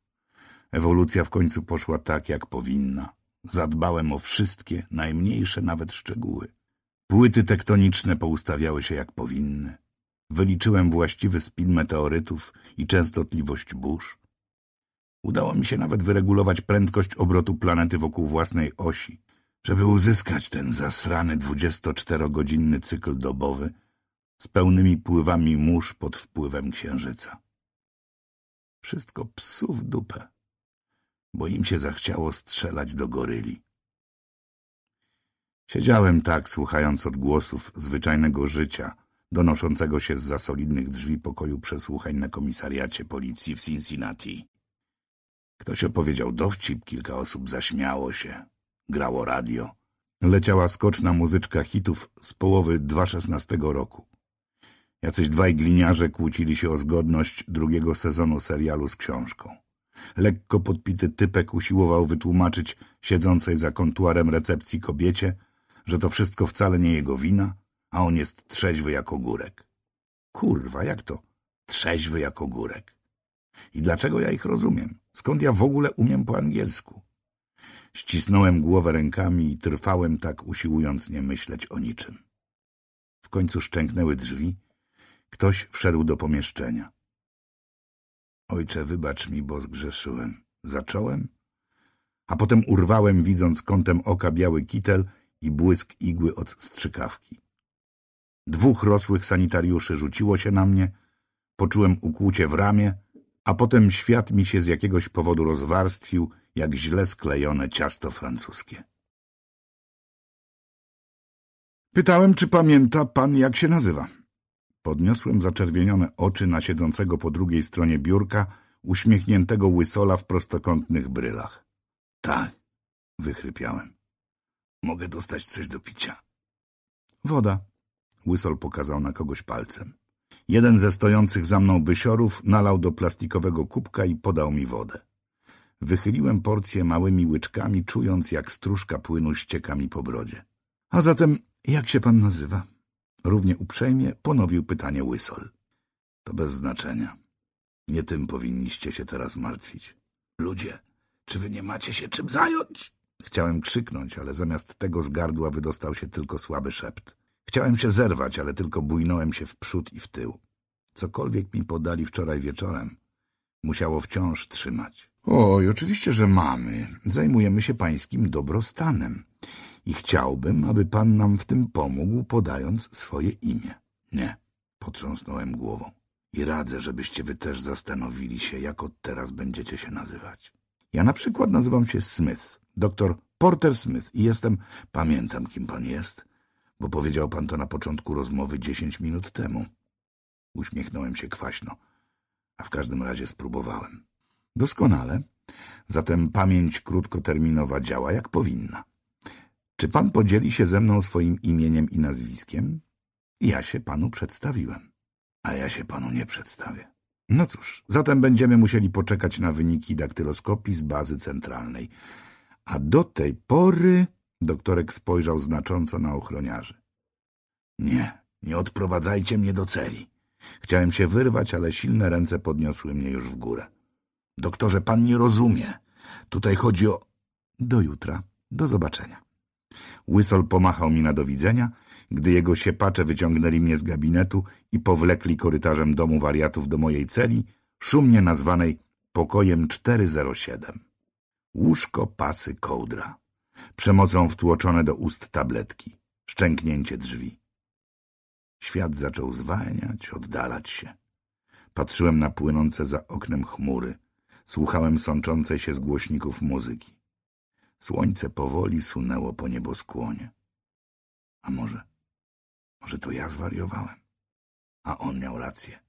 Speaker 1: Ewolucja w końcu poszła tak, jak powinna. Zadbałem o wszystkie, najmniejsze nawet szczegóły. Płyty tektoniczne poustawiały się jak powinny. Wyliczyłem właściwy spin meteorytów i częstotliwość burz. Udało mi się nawet wyregulować prędkość obrotu planety wokół własnej osi. Żeby uzyskać ten zasrany 24-godzinny cykl dobowy, z pełnymi pływami mórz pod wpływem księżyca. Wszystko psu w dupę, bo im się zachciało strzelać do goryli. Siedziałem tak, słuchając odgłosów zwyczajnego życia, donoszącego się z za solidnych drzwi pokoju przesłuchań na komisariacie policji w Cincinnati. Ktoś opowiedział dowcip, kilka osób zaśmiało się, grało radio. Leciała skoczna muzyczka hitów z połowy 2016 roku. Jacyś dwaj gliniarze kłócili się o zgodność drugiego sezonu serialu z książką. Lekko podpity typek usiłował wytłumaczyć siedzącej za kontuarem recepcji kobiecie, że to wszystko wcale nie jego wina, a on jest trzeźwy jak ogórek. Kurwa, jak to? Trzeźwy jak ogórek. I dlaczego ja ich rozumiem? Skąd ja w ogóle umiem po angielsku? Ścisnąłem głowę rękami i trwałem tak, usiłując nie myśleć o niczym. W końcu szczęknęły drzwi Ktoś wszedł do pomieszczenia. Ojcze, wybacz mi, bo zgrzeszyłem. Zacząłem, a potem urwałem, widząc kątem oka biały kitel i błysk igły od strzykawki. Dwóch rosłych sanitariuszy rzuciło się na mnie, poczułem ukłucie w ramię, a potem świat mi się z jakiegoś powodu rozwarstwił, jak źle sklejone ciasto francuskie. Pytałem, czy pamięta pan, jak się nazywa. Podniosłem zaczerwienione oczy na siedzącego po drugiej stronie biurka, uśmiechniętego łysola w prostokątnych brylach. Tak, wychrypiałem. Mogę dostać coś do picia. Woda. Łysol pokazał na kogoś palcem. Jeden ze stojących za mną bysiorów nalał do plastikowego kubka i podał mi wodę. Wychyliłem porcję małymi łyczkami, czując jak stróżka płynu ścieka mi po brodzie. A zatem, jak się pan nazywa? Równie uprzejmie ponowił pytanie Łysol. To bez znaczenia. Nie tym powinniście się teraz martwić. Ludzie, czy wy nie macie się czym zająć? Chciałem krzyknąć, ale zamiast tego z gardła wydostał się tylko słaby szept. Chciałem się zerwać, ale tylko bujnąłem się w przód i w tył. Cokolwiek mi podali wczoraj wieczorem, musiało wciąż trzymać. Oj, oczywiście, że mamy. Zajmujemy się pańskim dobrostanem i chciałbym, aby pan nam w tym pomógł, podając swoje imię. Nie, potrząsnąłem głową. I radzę, żebyście wy też zastanowili się, jak od teraz będziecie się nazywać. Ja na przykład nazywam się Smith, doktor Porter Smith i jestem... Pamiętam, kim pan jest, bo powiedział pan to na początku rozmowy dziesięć minut temu. Uśmiechnąłem się kwaśno, a w każdym razie spróbowałem. Doskonale. Zatem pamięć krótkoterminowa działa jak powinna. Czy pan podzieli się ze mną swoim imieniem i nazwiskiem? Ja się panu przedstawiłem, a ja się panu nie przedstawię. No cóż, zatem będziemy musieli poczekać na wyniki daktyloskopii z bazy centralnej. A do tej pory doktorek spojrzał znacząco na ochroniarzy. Nie, nie odprowadzajcie mnie do celi. Chciałem się wyrwać, ale silne ręce podniosły mnie już w górę. Doktorze, pan nie rozumie. Tutaj chodzi o... Do jutra. Do zobaczenia. Łysol pomachał mi na do widzenia, gdy jego siepacze wyciągnęli mnie z gabinetu i powlekli korytarzem domu wariatów do mojej celi, szumnie nazwanej pokojem 407. Łóżko, pasy, kołdra. Przemocą wtłoczone do ust tabletki. Szczęknięcie drzwi. Świat zaczął zwalniać, oddalać się. Patrzyłem na płynące za oknem chmury. Słuchałem sączącej się z głośników muzyki. Słońce powoli sunęło po nieboskłonie. A może, może to ja zwariowałem, a on miał rację.